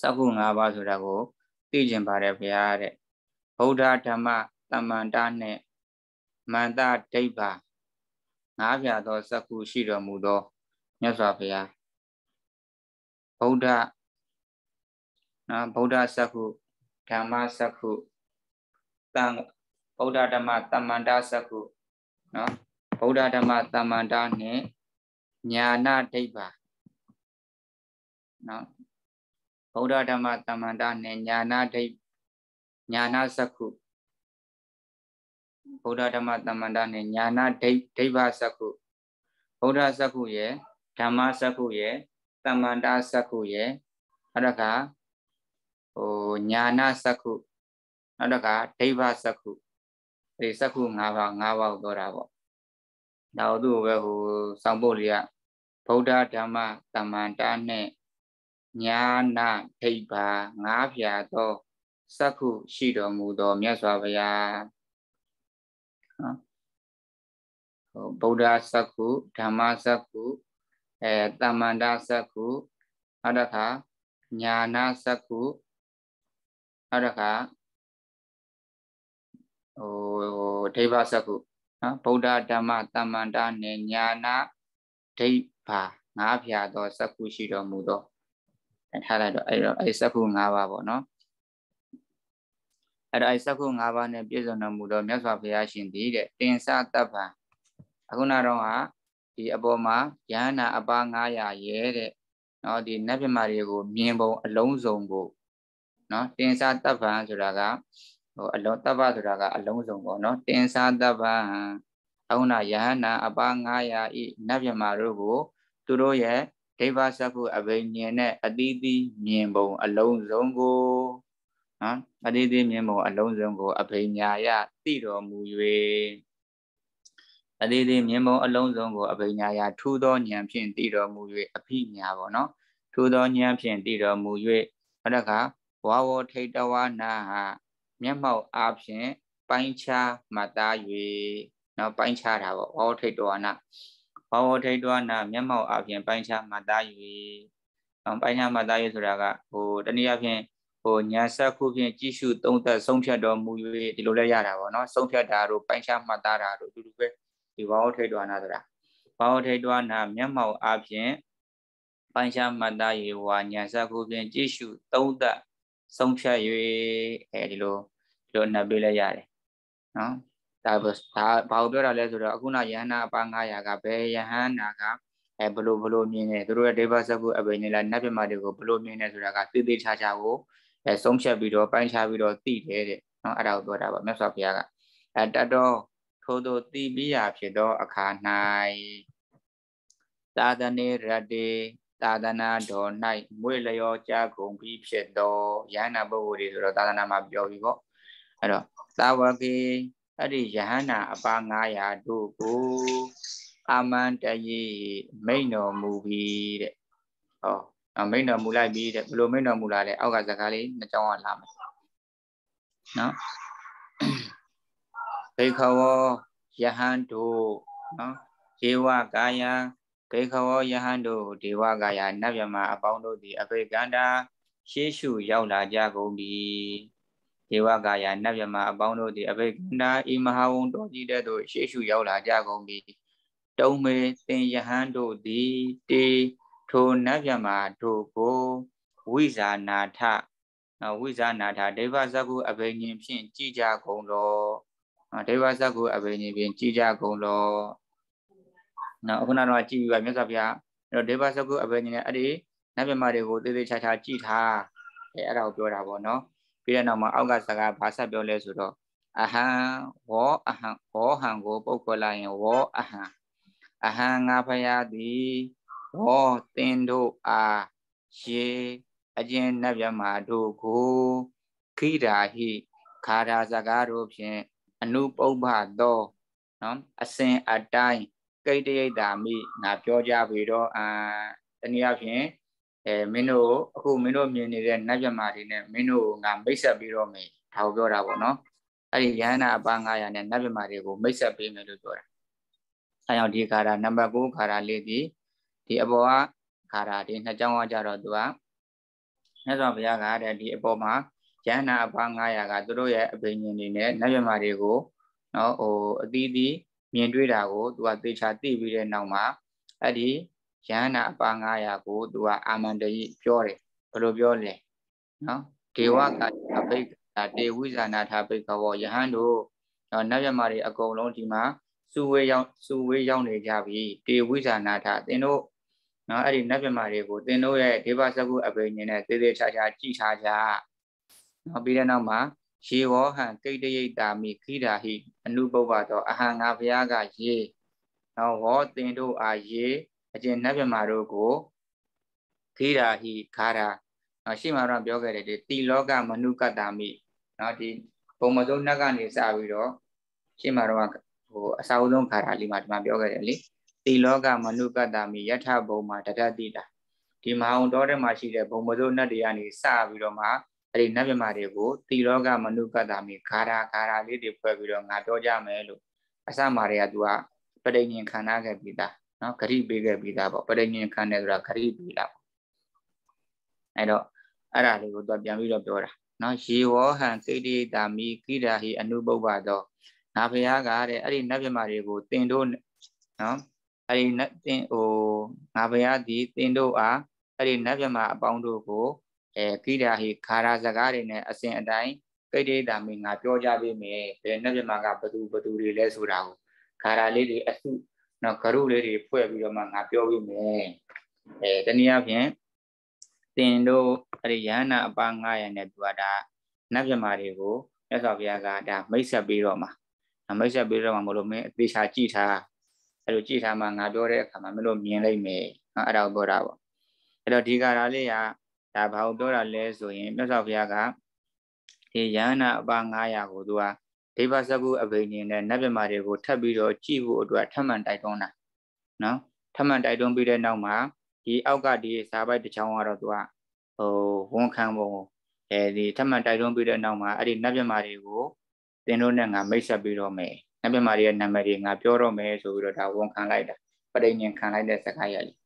သကု၅ပါးဆိုတာကိုသိကျင်ပါတယ်ဘုရားတဲ့ဗုဒ္ဓဓမ္မတမန္တနှင့်မန္တဒိဗ္ဗာငါးပြာသောစက္ခုရှိတော်မူသောမြတ်စွာဘုရားဗုဒ္ဓနော်ဗုဒ္ဓစက္ခုဓမ္မစက္ခုတန်ဗုဒ္ဓဓမ္မတမန္တစက္ခုနော်ဗုဒ္ဓဓမ္မတမန္တနှင့်ညာနာဒိဗ္ဗာနော်ဗုဒ္ဓဓမ္မတမန္တနှင့်ညာနာဒိညာနာစက္ခုဗုဒ္ဓဓမ္မတမန္တနဲ့ညာနာဒိဒိဗ္ဗစက္ခုဗုဒ္ဓစက္ခုရဲ့ဓမ္မစက္ခုရဲ့တမန္တစက္ခုရဲ့နောက်တစ်ခါဟိုညာနာစက္ခုနောက်တစ်ခါဒိဗ္ဗစက္ခုဒီစက္ခု၅ပါး၅ပါးကိုပြောတာပေါ့နောက်သူ့ကိုပဲဟိုစောင့်ဖို့လေးကဗုဒ္ဓဓမ္မတမန္တနဲ့ညာနာဒိဗ္ဗငါးဖြာသောစက္ခု ရှိတော်မူသောမြတ်စွာဘုရားနော်ဟိုဗုဒ္ဓစက္ခုဓမ္မစက္ခုအဲတမန္တစက္ခုနောက်တစ်ခါညာနာစက္ခုနောက်တစ်ခါဟိုဒိဗ္ဗစက္ခုနော်ဗုဒ္ဓဓမ္မတမန္တနဲ့ညာနာဒိဗ္ဗငါးဖြာသောစက္ခုရှိတော်မူသောထားလိုက်တော့အဲ့တော့အဲ့စက္ခု၅ပါးပေါ့နော်အဲ့ဒါအဲ့စက္ခု၅ပါးနဲ့ပြည့်စုံတော်မူသောမြတ်စွာဘုရားရှင်သည်တဲ့တင်စတပ်ပံအခုနတော့ဟာဒီအပေါ်မှာယန္နာအပါ900ရဲတဲ့နော်ဒီနတ်ပြမာတွေကို မြင်ပုံအလုံးစုံကို နော်တင်စတပ်ပံဆိုတာကဟိုအလုံးတပ်ပဆိုတာက အလုံးစုံပေါ့နော်တင်စတပ်ပံအခုနယန္နာအပါ900ဤနတ်ပြမာတို့ကို သူတို့ရဲ့ဒိဗ္ဗစက္ခုအဘိညာဉ်နဲ့အတိအသီးမြင်ပုံအလုံးစုံကိုနော်ပတိသိမြင်မောအလုံးစုံကိုအဘိညာယသိတော်မူ၍ပတိသိမြင်မောအလုံးစုံကိုအဘိညာယထူသောဉာဏ်ဖြင့်သိတော်မူ၍အဖိညာပေါ့နော်ထူသောဉာဏ်ဖြင့်သိတော်မူ၍ဟောတကဝါဝောထိတ်တဝါနာဟာမျက်မှောက်အားဖြင့်ပိုင်းခြားမှတ်သား၍နော်ပိုင်းခြားတာပေါ့ဝါဝောထိတ်တဝါနာဝါဝောထိတ်တဝါနာမျက်မှောက်အားဖြင့်ပိုင်းခြားမှတ်သား၍အောင်ပိုင်းခြားမှတ်သား၍ဆိုတာကဟိုတနည်းအားဖြင့်ဟိုညာစခုဖြင့်ကြည့်ရှုသုံးသပ်ဆုံးဖြတ်တော်မူ၍ဒီလိုလဲရတာပေါ့နော်ဆုံးဖြတ်တာတို့ပိုင်းခြားမှတ်သားတာတို့အတူတူပဲဒီဘောင်းထိတ်တော်နာသရာဘောင်းထိတ်တော်နာ မျက်မှောက်အပြင်ပိုင်းခြားမှတ်သား၍ဝါညာစခုဖြင့်ကြည့်ရှုသုံးသပ်ဆုံးဖြတ်၍အဲဒီလိုဒီလိုနှပ်ပေးလဲရတယ်နော်ဒါဒါဘာကိုပြောတာလဲဆိုတော့အခုနယဟန္တာအပါ900ကဘယ်ယဟန္တာကအဲဘလို့ဘလို့မြင်နေသူတို့ရဲ့ဒေဗစကုအဘိနေလားနတ်ပြမတွေကိုဘလို့မြင်နေဆိုတာကသေသေးချာချာကိုအဲဆုံးဖြတ်ပြီးတော့ပိုင်းခြားပြီးတော့သိတယ်တဲ့နော်အဲ့ဒါကိုပြောတာပါမြတ်စွာဘုရားကအဲတတော်ထို့သို့သိပြီးရာဖြစ်သောအခါ၌သာသနေရတေသာသနာတော်၌မွေလျောကြာကုန်ပြီးဖြစ်သောယန္နာပုဂ္ဂိုလ်တွေဆိုတော့သာသနာမှာပြောပြီးပေါ့အဲ့တော့သာဝကေအဲ့ဒီယဟန္တာအပါ900တို့ကိုအာမန္တယေမိန်တော်မူပြီတဲ့ဟောနော်မိန်တော်မူလိုက်ပြီတဲ့ဘလို့မိန်တော်မူလာလဲအောက်ကစကားလေးနှစ်ကြောင်းကလာမယ်နော်ဘေခဝောယဟန်တို့နော်ဇေဝကာယဘေခဝောယဟန်တို့ဒေဝကာယနတ်မြမအပေါင်းတို့သည်အဘေကန္တာ ရှေးရှုရောက်လာကြကုန်ပြီဒေဝကာယနတ်မြမအပေါင်းတို့သည်အဘေကန္တာဤမဟာဝုံတော်ကြီးတဲ့သို့ရှေးရှုရောက်လာကြကုန်ပြီတုံမေသင်ယဟန်တို့သည် တေထိုနတ်မြမာတို့ကိုဝိဇာနာထဝိဇာနာထဒိဗ္ဗဇကုအဘိညာဉ်ဖြင့်ကြည်ကြကုန်တော်ဒိဗ္ဗဇကုအဘိညာဉ်ဖြင့်ကြည်ကြကုန်တော်နော်အခုနတော့ကြည်ပြီးပါမြတ်စွာဘုရားအဲ့တော့ဒိဗ္ဗဇကုအဘိညာဉ်နဲ့အဲ့ဒီနတ်မြမာတွေကိုသေသေးချာချာကြည်ထားအဲအဲ့ဒါကိုပြောတာပေါ့နော်ပြီးတဲ့နောက်မှာအောက်ကစကားဘာဆက်ပြောလဲဆိုတော့အဟံဝောအဟံဝောဟံကိုပုတ်ခေါ်လိုက်ရင်ဝောအဟံအဟံငါဖယားသည်ဟောသင်တို့အားရေအကျဉ်းနတ်မြတ်မာတို့ကိုခိရာဟိခါရာစကားတို့ဖြင့်အနုပုပ္ပသောနော်အစဉ်အတိုင်းကိတ္တယိတာမိငါပြောကြပြီတော့အာတနည်းအားဖြင့်အဲမင်းတို့အခုမင်းတို့မြင်နေတဲ့နတ်မြတ်မာတွေနဲ့မင်းတို့ငါမိတ်ဆက်ပြီးတော့မယ်ဒါကိုပြောတာပေါ့နော်အဲ့ဒီယန္နာအပါ900နဲ့နတ်မြတ်မာတွေကိုမိတ်ဆက်ပေးမယ်လို့ပြောတာအဲကြောင့်ဒီခါရာနံပါတ်9ခါရာလေးဒီဒီအပေါ်ကခါရာဒီနှစ်ကြောင်းကကြတော့သူကမြတ်စွာဘုရားကတဲ့ဒီအပေါ်မှာယန္နာအပါ900ကသူတို့ရဲ့အဘိညာဉ်တွေနဲ့နတ်မြတ်မာတွေကိုနော်ဟိုအသီးသီးမြင်တွေ့တာကိုသူကသေချာသိပြီးတဲ့နောက်မှာအဲ့ဒီယန္နာအပါ900ကိုသူကအာမန္တရိပြောတယ်ဘယ်လိုပြောလဲနော်ဒေဝကအဘိဒါတေဝိဇာနာထာဘိကဝယဟန်တို့နော်နတ်မြတ်မာတွေအကုန်လုံးဒီမှာစုဝေးရောက်စုဝေးရောက်နေကြပြီ တေဝိဇာနာထာသင်တို့နော်အဲ့ဒီနတ်ပြမတွေကိုသင်တို့ရဲ့ဒေဝစကုအပိညာဉ်နဲ့သေသေးချာချာကြည်ထားကြနော်ပြီးတဲ့နောက်မှာရေဝဟံကိတ္တယိတာမိခိတာဟိအနုပုပ္ပသောအဟံငါဘုရားကရေနော်ဟောသင်တို့အားရေအကျဉ်နတ်ပြမတို့ကိုခိတာဟိခါရာနော်ရှေ့မှာတော့ပြောခဲ့တယ်ဒီတိလောကမနုကတာမိနော်ဒီပုံမဆုံးနတ်ကနေစပြီးတော့ရှေ့မှာတော့ဟိုအစာအုပ်ဆုံးခါရာလေးမှာဒီမှာပြောခဲ့တယ်လေတိလောကမနုကတမိယထဘုံမှာတတတိတာဒီမဟာုံတော်ထဲမှာရှိတဲ့ဘုံမစိုးနတ်တရားနေစပြီးတော့မှအဲ့ဒီနတ်မြမာတွေကိုတိလောကမနုကတမိဂါရာဂါရာလေးတွေဖွဲ့ပြီးတော့ငါပြောကြမယ်လို့အစမှာတွေကသူကပဋိညာဉ်ခန္ဓာခဲ့ပြီးသားနော်ဂရိပေးခဲ့ပြီးသားပေါ့ပဋိညာဉ်ခန္ဓာဆိုတာဂရိပေးတာပေါ့အဲ့တော့အဲ့ဒါလေးကိုသူပြန်ပြီးတော့ပြောတာနော်ရေဝဟံကိတိတာမိကိရာဟိအနုပုပ္ပသောငါဖရားကတဲ့အဲ့ဒီနတ်မြမာတွေကိုတင်တို့နော်အဲ့ဒီနတ်တင်ဟိုငါဘုရားဒီတင်တို့အားအဲ့ဒီနတ်မြတ်မအပေါင်းတို့ကိုအဲကိရာဟိခါရာစကားတွေနဲ့အစဉ်အတိုင်းကိတေတာမင်းငါပြောကြပေးမယ်ဘယ်နတ်မြတ်မကဘသူဘသူတွေလဲဆိုတာကိုခါရာလေးတွေအစုနော်ဂရုလေးတွေဖွဲ့ပြီးတော့မှငါပြောပေးမယ်အဲတနည်းအားဖြင့်တင်တို့အဲ့ဒီယဟနာအပါ900နဲ့သူကဒါနတ်မြတ်မတွေကိုမြတ်စွာဘုရားကဒါမိတ်ဆက်ပြီးတော့မှမိတ်ဆက်ပြီးတော့မှမလို့မင်းအသေးချာကြည့်ထားအဲ့လိုကြည့်ထားမှငါပြောတဲ့အခါမှာမလို့မြင်လိုက်မယ်နော်အဲ့ဒါကိုပြောတာပေါ့အဲ့တော့ဒီကာရလေးကဒါဘာကိုပြောတာလဲဆိုရင်မြတ်စွာဘုရားကဒီယန္နာအပါ900ကိုသူကဒိဗ္ဗစကုအဘိညာဉ်နဲ့နတ်မြမာတွေကိုထပ်ပြီးတော့ကြည့်ဖို့အတွက်ထပ်မံတိုက်တွန်းတာနော်ထပ်မံတိုက်တွန်းပြီးတဲ့နောက်မှာဒီအောက်ကဒီစာပိုက်တစ်ချောင်းကတော့သူကဟိုဝန်ခံပုံအဲဒီထပ်မံတိုက်တွန်းပြီးတဲ့နောက်မှာအဲ့ဒီနတ်မြမာတွေကိုသင်တို့နဲ့ငါမိတ်ဆက်ပြီးတော့မယ်နတ်မြမာတွေရဲ့နာမည်တွေငါပြောတော့မယ်ဆိုပြီးတော့ဒါဝန်ခံလိုက်တာပဋိညာဉ်ခံလိုက်တဲ့စကားရည်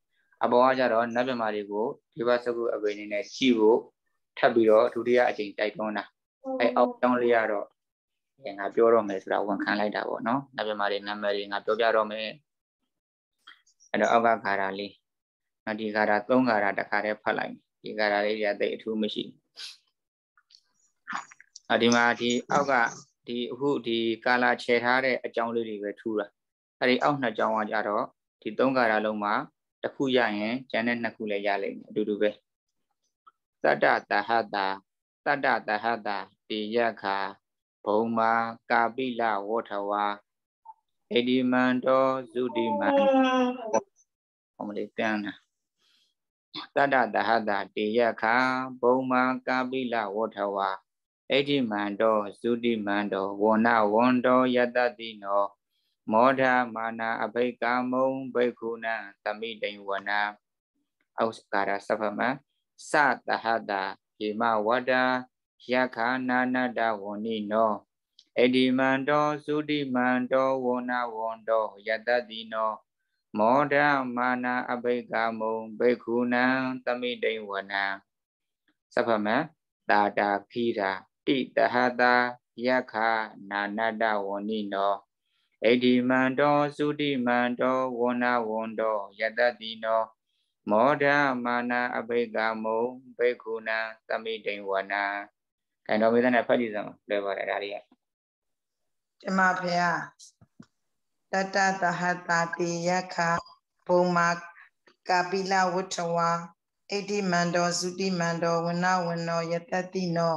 အပေါ်ကကြတော့နတ်မြမာတွေကိုဒီဘစကုအပေအနေနဲ့ရှိဖို့ထပ်ပြီးတော့ဒုတိယအကြိမ်တိုက်တွန်းတာအဲအောက်တောင်းလေးရတော့ငါပြောတော့မယ်ဆိုတာဝန်ခံလိုက်တာပေါ့နော်နတ်မြမာတွေနာမည်တွေငါပြောပြတော့မယ်အဲ့တော့အောက်ကဂါရာလေးငါဒီဂါရာ၃ဂါရာတခါတည်းဖတ်လိုက်ဒီဂါရာလေးတွေကတိတ်အထူးမရှိဘူးအဒီမှာဒီအောက်ကဒီအခုဒီကာလာချဲထားတဲ့အကြောင်းလေးတွေပဲထူတာအဲဒီအောက်နှစ်ကြောင်းကကြတော့ဒီသုံးကာလာလုံးမှာတစ်ခုရရင် ကျန်တဲ့နှစ်ခုလည်းရလိမ့်မယ်အတူတူပဲသတ္တတဟတာသတ္တတဟတာတိယခာဘုံမာကာပိလဝဋ္ထဝါဣတိမန္တောဇုတိမန္ဟောမလေးပြန်တာသတ္တတဟတာတိယခာဘုံမာကာပိလဝဋ္ထဝါအဋ္ဌိမန္တောသုတိမန္တောဝဏဝန္တောယတတိနော မောဓမာနာအဘိကာမုံဘိက္ခုနံသမိတိဝနာအောစကာရသဗ္ဗမသတဟတာဟိမဝဒာယခာနာနတဝဏိနောအဒီမန္တောသုတိမန္တောဝဏဝန္တောယတတိနော မောဓမာနာအဘိကမုံဘိက္ခုနံသမိတိဝနံသဗ္ဗမတာတာခိရာတိတဟတာယက္ခနာနတဝဏိနောဣတိမန္တောသုတိမန္တောဝဏဝန္တောယတတိနော မောဒမာနအဘိကမုံဘေခုဏံသမိတိဝနာကံတော်မေတ္တာနဲ့ဖတ်ကြည့်စမ်းလွယ်ပါတယ်ဒါတွေကတမဖေယတတသဟတာတိယခဘုံမာကာပိလဝဋ္ထဝါဣတိမန္တောသုတိမန္တောဝဏဝန္တောယတတိနော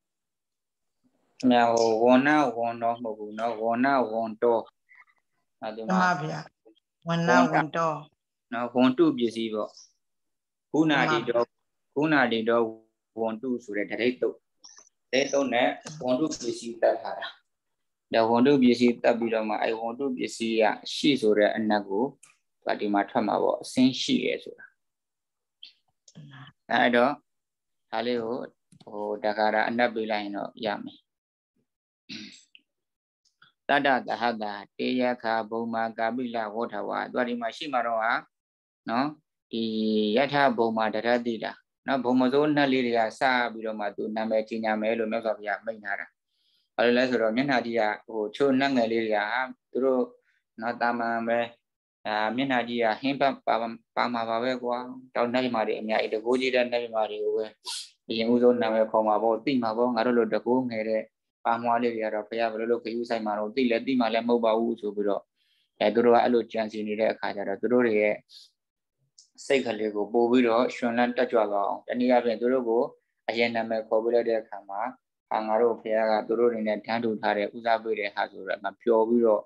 မြဟိုဝဏဝဏတော့မဟုတ်ဘူးနော်ဝဏဝဏတော့အဲဒီမှာမှန်ပါဗျာဝဏဝဏတော့နော်ဝဏတုပစ္စည်းပေါ့ခုနာလီတော့ခုနာလီတော့ဝဏတုဆိုတဲ့တရိတ်တုတ်တရိတ်တုတ်နဲ့ဝဏတုပစ္စည်းတတ်ထားတာဒါဝဏတုပစ္စည်းတတ်ပြီးတော့မှအဲဝဏတုပစ္စည်းကရှိဆိုတဲ့အနက်ကိုဒီမှာထွက်မှာပေါ့အစင်းရှိရဲဆိုတာအဲ့တော့ဒါလေးကိုဟိုတခါတာအနက်ပေးလိုက်ရင်တော့ရမယ်တတ္တသဟတာတေယခဘုံမာကာပိလဝဋ္ထဝါသွားဒီမှာရှိမှာတော့ဟာနော်ဒီယထဘုံမာတရတိတာနော်ဘုံမစိုးနှက်လေးတွေကစပြီးတော့မှသူနာမည်ကြီးညာမယ်လို့မြတ်စွာဘုရားမိန့်ထားတာဘာလို့လဲဆိုတော့မျက်နှာကြီးကဟိုချိုးနှက်ငယ်လေးတွေကသူတို့နော်တာမန်ပဲအာမျက်နှာကြီးကဟင်းပတ်ပါပါမှာပါပဲကွာတောင်းနှက်မှာတွေအများကြီးတကိုးကြီးတဲ့နှက်မှာတွေကိုပဲအရင်ဦးဆုံးနာမည်ခေါ်မှာပေါ့တိမှာပေါ့ငါတို့လိုတကိုးငယ်တဲ့ပါမွားလေးတွေကတော့ဘုရားဘယ်လိုလုပ်ခရူးဆိုင်မှာတော့တိလဲတိမှလည်းမဟုတ်ပါဘူးဆိုပြီးတော့အဲသူတို့ကအဲ့လိုကြံစီနေတဲ့အခါကျတော့သူတို့တွေရဲ့စိတ်ကလေးကိုပို့ပြီးတော့ရှင်လန်းတက်ကြွသွားအောင်တနည်းအားဖြင့်သူတို့ကိုအရင်နာမည်ခေါ်ပြလိုက်တဲ့အခါမှာဟာငါတို့ဘုရားကသူတို့တွေနဲ့တန်းတူထားတဲ့ဥစားပေးတဲ့ဟာဆိုတော့မပျော်ပြီးတော့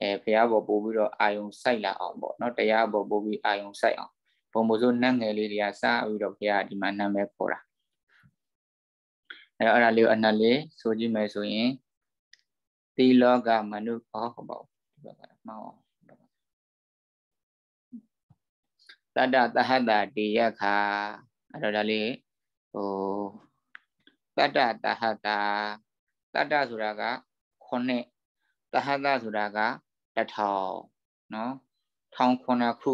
အဲဘုရားပေါ်ပို့ပြီးတော့အာယုံစိုက်လာအောင်ပေါ့နော်တရားပေါ်ပို့ပြီးအာယုံစိုက်အောင်ဘုံဘိုးစိုးနတ်ငယ်လေးတွေကစပြီးတော့ဘုရားဒီမှာနာမည်ခေါ်တာအဲ့တော့အဲ့ဒါလေးကိုအနက်လေးဆိုကြည့်မယ်ဆိုရင်သီလောကမနုဘောဟုတ်ပါဘူးဒီဘက်ကမှောက်တတသဟတတေယခာအဲ့တော့ဒါလေးဟိုတတသဟတတတဆိုတာကခုနှစ်သဟတဆိုတာကတထောင်နော်ထောင်ခုနှစ်ခု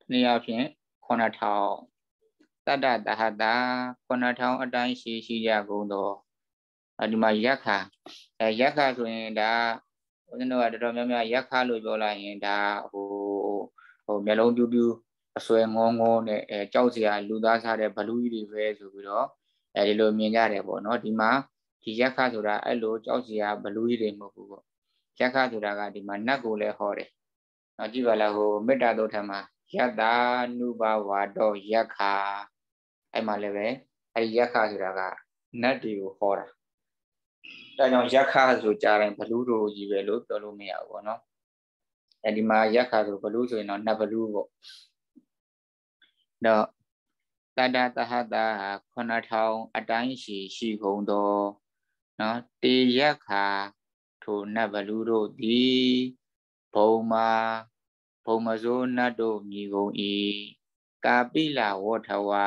ဒီနေ့အဖြစ်ခုနှစ်ထောင်တတတဟတာ9000အတိုင်းရှိရှိကြကုန်တော့ဒီမှာယက္ခအဲယက္ခဆိုရင်ဒါဦးဇင်းတို့ကတော်တော်များများယက္ခလို့ပြောလိုက်ရင်ဒါဟိုဟိုမျိုးလုံးပြူးပြူးအစွဲငုံငုံနဲ့အဲကြောက်စရာလူသားစားတဲ့ဘလူးကြီးတွေပဲဆိုပြီးတော့အဲဒီလိုမြင်ကြတယ်ပေါ့နော်ဒီမှာဒီယက္ခဆိုတာအဲ့လိုကြောက်စရာဘလူးကြီးတွေမဟုတ်ဘူးပေါ့ယက္ခဆိုတာကဒီမှာနတ်ကိုလည်းဟောတယ်။နောက်ကြည့်ပါလားဟိုမေတ္တာတို့ထမှာယတ္တာနုဘဝါတော့ယက္ခအဲ့မှာလည်းပဲအဲ့ယက္ခဆိုတာက နတ်တွေကိုဟောတာဒါကြောင့်ယက္ခဆိုကြတိုင်းဘလူးတို့ကြီးပဲလို့ပြောလို့မရဘူးပေါ့နော်အဲ့ဒီမှာယက္ခဆိုဘလူးဆိုရင်တော့နတ်ဘလူးပေါ့တော့တတတဟတာ9000အတိုင်းရှိရှိကုန်သောနော်တေယက္ခထိုနတ်ဘလူးတို့သည်ဘုံမာဘုံမစိုးနတ်တို့မြည်ကုန်၏ကာပိလဝထဝါ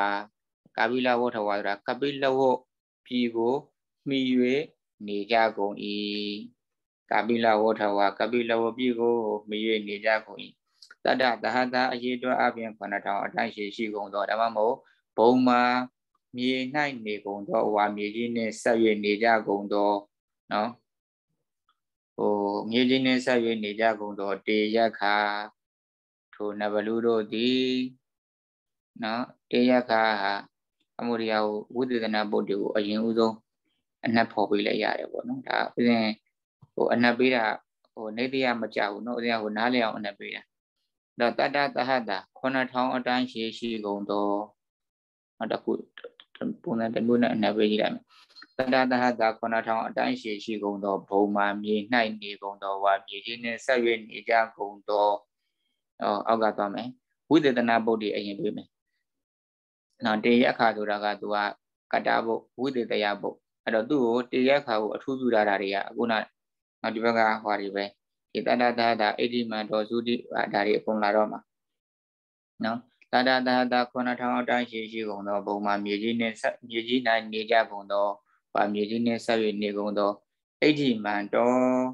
ကာပိလဝထဝါဆိုတာကပိလဝပြည်ကိုမှီ၍နေကြကုန်၏ကာပိလဝထဝါကပိလဝပြည်ကိုမှီ၍နေကြကုန်၏တတ္တသဟတာအရေးတော်အပြင်9000အတိုင်းရှိရှိကုန်သောဓမ္မမို့ဘုံမှာမြေ၌နေကုန်သောဝါမြေကြီးနှင့်ဆက်၍နေကြကုန်သောနော်ဟိုမြေကြီးနှင့်ဆက်၍နေကြကုန်သော တေရခာထိုနဘလူတို့သည်နော်တေရခာဟာအမှုရိယကိုဝိသေသနာပုတ်တွေကိုအရင်ဦးဆုံးအနှက်ဖော်ပေးလိုက်ရတယ်ပေါ့နော်ဒါဥစဉ်ဟိုအနှက်ပေးတာဟိုနေတရားမကြဘူးနော်ဥစဉ်ဟိုနားလည်အောင်အနှက်ပေးတာတော့တတသဟတာ9000အတန်းရှိရှိကုန်တော့တခုပုံစံတမျိုးနဲ့အနှက်ပေးကြည့်လိုက်တတသဟတာ9000အတန်းရှိရှိကုန်တော့ဘုံမာမြေ၌နေကုန်တော့ဝါမြေကြီးနဲ့ဆက်၍နေကြကုန်တော့အောက်ကသွားမယ်ဝိသေသနာပုတ်တွေအရင်ပေးမယ်နော်တေရခါဆိုတာကသူကကတာဘုတ်ဝိသေတယဘုတ်အဲ့တော့သူ့ကိုတေရခါကိုအထူးပြုလာတာတွေကအခုနနောက်ဒီဘက်ကဟွာတွေပဲဒီတတတတာအိတိမန်တော်ဇုတိဒါတွေအကုန်လာတော့မှာနော်တတတတာ9000အတိုင်းရှိရှိကုန်သောဘုံမှာမြေကြီးနဲ့မြေကြီး၌နေကြကုန်သောဗာမြေကြီးနဲ့ဆက်၍နေကုန်သောအိတိမန်တော်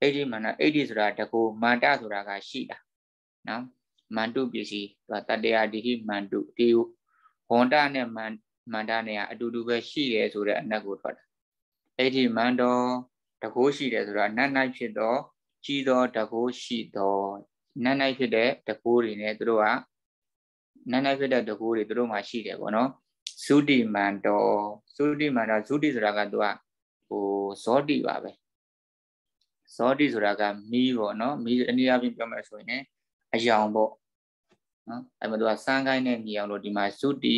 အိတိမန်တော်အိတိဆိုတာတကူမန္တဆိုတာကရှိတာနော်မန္တုပစ္စည်းသူကတတရာတိဟိမန္တုဒီဝန္တနဲ့မန္မန္တနဲ့ကအတူတူပဲရှိတယ်ဆိုတဲ့အနက်ကိုထွက်တာအဲ့ဒီမန္တောတကိုးရှိတယ်ဆိုတာနတ်နိုင်ဖြစ်တော့ကြီးသောတကိုးရှိသောနတ်နိုင်ဖြစ်တဲ့တကိုးတွေနဲ့သူတို့ကနတ်နိုင်ဖြစ်တဲ့တကိုးတွေသူတို့မှာရှိတယ်ပေါ့နော်ဇုတိမန္တောဇုတိမန္တောဇုတိဆိုတာကသူကဟိုဇောတိပါပဲဇောတိဆိုတာကမီးပေါ့နော်မီးအနည်းအားဖြင့်ပြောမယ်ဆိုရင်အယောင်ပေါ့နော်အဲ့မှာသူကစမ်းခိုင်းတဲ့ညီအောင်လို့ဒီမှာဇုတီ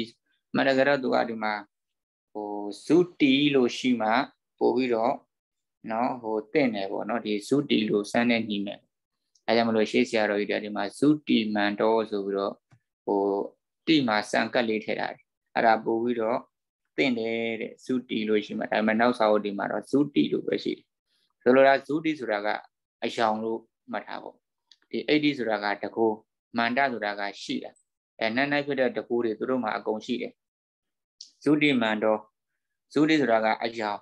မတကတော့သူကဒီမှာဟိုဇုတီလို့ရှိမှပို့ပြီးတော့နော်ဟိုတင့်တယ်ပေါ့နော်ဒီဇုတီလို့စမ်းတဲ့ညီနဲ့အဲကြောင့်မလို့ရှေ့ဆရာတော်ကြီးတဲ့ဒီမှာဇုတီမန်တော်ဆိုပြီးတော့ဟိုတိမှာစံကတ်လေးထည့်ထားတယ်အဲ့ဒါပို့ပြီးတော့တင့်တယ်တဲ့ဇုတီလို့ရှိမှဒါပေမဲ့နောက်စာအုပ်ဒီမှာတော့ဇုတီလို့ပဲရှိတယ်ဆိုလိုတာဇုတီဆိုတာကအယောင်လို့မှတ်ထားပေါ့ဒီ80ဆိုတာကတကောမန္တဆိုတာကရှိတာအဲနတ်နိုင်ဖြစ်တဲ့တကူတွေသူတို့မှာအကုန်ရှိတယ်ဇုတိမန္တောဇုတိဆိုတာကအကြောင်း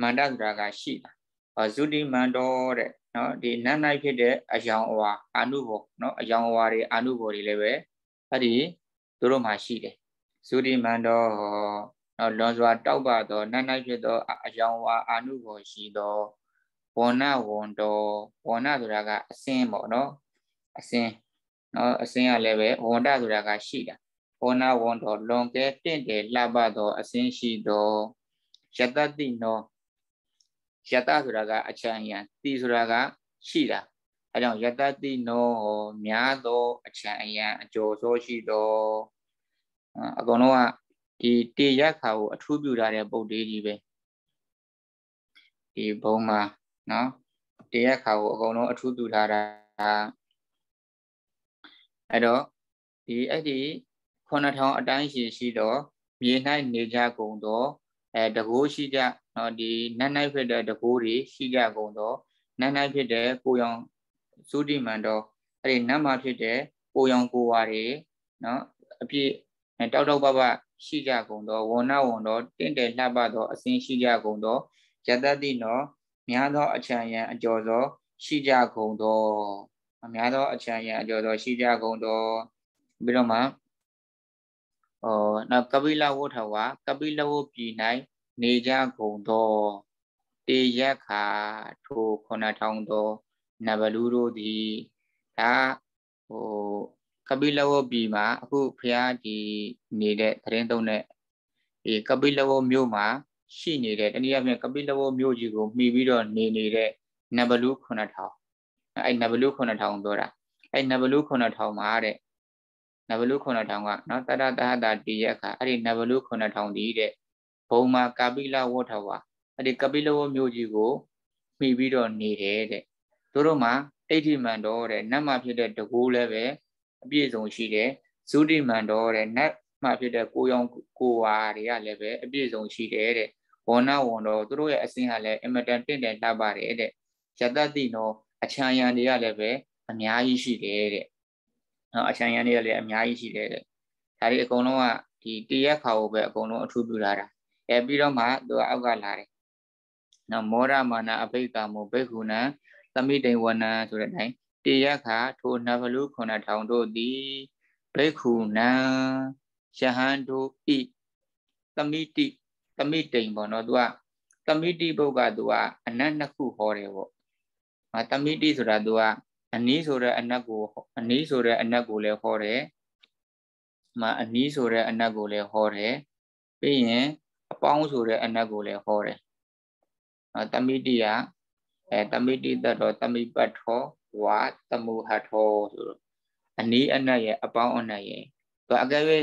မန္တဆိုတာကရှိတာအော်ဇုတိမန္တောတဲ့နော်ဒီနတ်နိုင်ဖြစ်တဲ့အကြောင်းအဝါအာနုဘောနော်အကြောင်းအဝါတွေအာနုဘောတွေလည်းပဲအဲ့ဒီသူတို့မှာရှိတယ်ဇုတိမန္တောနော်လွန်စွာ တောက်ပသောနတ်နိုင်ဖြစ်သောအကြောင်းအဝါအာနုဘောရှိသောဝဏဝန္တောဝဏဆိုတာကအစင်းပေါ့နော်အစင်းနော်အစင်းကလည်းပဲဝန္တဆိုတာကရှိတာဟောနာဝန္တော်လွန်ကဲတင့်တယ်လှပသောအစင်းရှိသောယတတိနောယတဆိုတာက အချံယံတိဆိုတာကရှိတာအဲကြောင့်ယတတိနောများသောအချံအယံအကျော်သောရှိသောအကုန်လုံးကဒီတေရခါကိုအထူးပြုထားတဲ့ပုံသေးကြီးပဲဒီဘုံမှာနော်တေရခါကိုအကုန်လုံးအထူးပြုထားတာအဲ့တော့ဒီအဲ့ဒီ9000အတိုင်းရှိရှိတော့မြေ၌နေကြကုန်တော့အဲတကိုးရှိကြနော်ဒီနတ်နိုင်ဖြစ်တဲ့တကိုးတွေရှိကြကုန်တော့နတ်နိုင်ဖြစ်တဲ့ကိုယောင်သုတိမန်တော့အဲ့ဒီနတ်မှာဖြစ်တဲ့ကိုယောင်ကိုဝါတွေနော်အပြည့်တောက်တောက်ပပရှိကြကုန်တော့ဝဏဝဏတော့တင့်တယ်လှပတော့အစင်းရှိကြကုန်တော့ယတတိနောများသော အချံရန်အကျော်သောရှိကြကုန်တော့အများသောအချာရန်အကျော်တော်ရှိကြကုန်တော်ပြီးတော့မှဟောနောက်ကပိလဝုထဝါကပိလဝုပြည်၌နေကြကုန်တော်တေရခါထို9000သောနဗလူတို့သည်ဒါဟိုကပိလဝုပြည်မှာအခုဖျားဒီနေတဲ့သတင်းသုံးတဲ့ဒီကပိလဝုမြို့မှာရှိနေတဲ့တနည်းအားဖြင့်ကပိလဝုမြို့ကြီးကိုမှီပြီးတော့နေနေတဲ့နဗလူ9000အဲ့နဘလူ9000ပြောတာအဲ့နဘလူ9000မှာတဲ့နဘလူ9000ကနော်တတတဟတာတည်ရခါအဲ့ဒီနဘလူ9000ဒီတဲ့ဘုံမှာကပိလဝဋ္ထဝါအဲ့ဒီကပိလဝမြို့ကြီးကိုမိပြီးတော့နေတယ်တဲ့တို့တို့မှာတိဋ္ဌိမန္တောတဲ့နတ်မှာဖြစ်တဲ့တကူလည်းပဲအပြည့်စုံရှိတယ်ဇုတိမန္တောတဲ့နတ်မှာဖြစ်တဲ့ကိုယောင်ကိုဝါတွေကလည်းပဲအပြည့်စုံရှိတယ်တဲ့ဝဏဝန္တော်တို့ရဲ့အစင်းဟာလည်းအင်မတန်တင့်တယ်လှပတယ်တဲ့ယတတိနောအချံရံတွေကလည်းပဲအများကြီးရှိတယ်တဲ့နော်အချံရံတွေကလည်းအများကြီးရှိတယ်တဲ့ဒါတွေအကုန်လုံးကဒီတရက်ခါကိုပဲအကုန်လုံးအထူးပြုလာတာအဲပြီးတော့မှသူကအောက်ကလာတယ်နော်မောရမာနအဘိက္ခာမောဘိက္ခုနံသမိတိန်ဝနံဆိုတဲ့အတိုင်းတရက်ခါထိုနဗလူခုနထောင်တို့သည်ဘိက္ခုနံယဟန်တို့ဤသမိတိသမိတိန်ပေါ့နော်သူကသမိတိဘုကသူကအနတ်နှစ်ခုဟောတယ်ပေါ့သမိတိဆိုတာသူကအနီးဆိုတဲ့အနက်ကိုအနီးဆိုတဲ့အနက်ကိုလည်းဟောတယ်။မအနီးဆိုတဲ့အနက်ကိုလည်းဟောတယ်။ပြီးရင် အပေါင်းဆိုတဲ့အနက်ကိုလည်းဟောတယ်။နော်သမိတိကအဲသမိတိတတ်တော်သမိပတ်ထောဝါသမှုဟထောဆိုတော့အနီးအနက်ရဲ့အပေါင်းအနက်ရဲ့သူအကယ်၍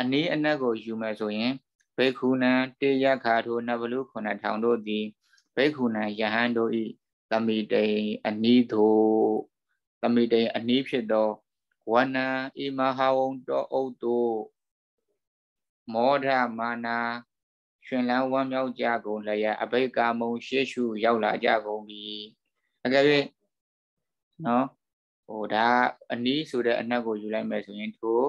အနီးအနက်ကိုယူမယ်ဆိုရင်ဘေခုဏတေယခါထိုနဗလူ9000တို့သည်ဘေခုဏယဟန်တို့၏သမိတိန်အနိသို့သမိတိန်အနိဖြစ်သောဝနံဣမဟာဝံတောဥတ္တုမောဒမာနာရှင်လန်းဝမ်းမြောက်ကြကုန်လျက်အဘိက္ကာမုံရှေ့ရှုရောက်လာကြကုန်ပြီအကယ်၍နော်ဟိုဒါအနီးဆိုတဲ့အနက်ကိုယူလိုက်မယ်ဆိုရင်ထို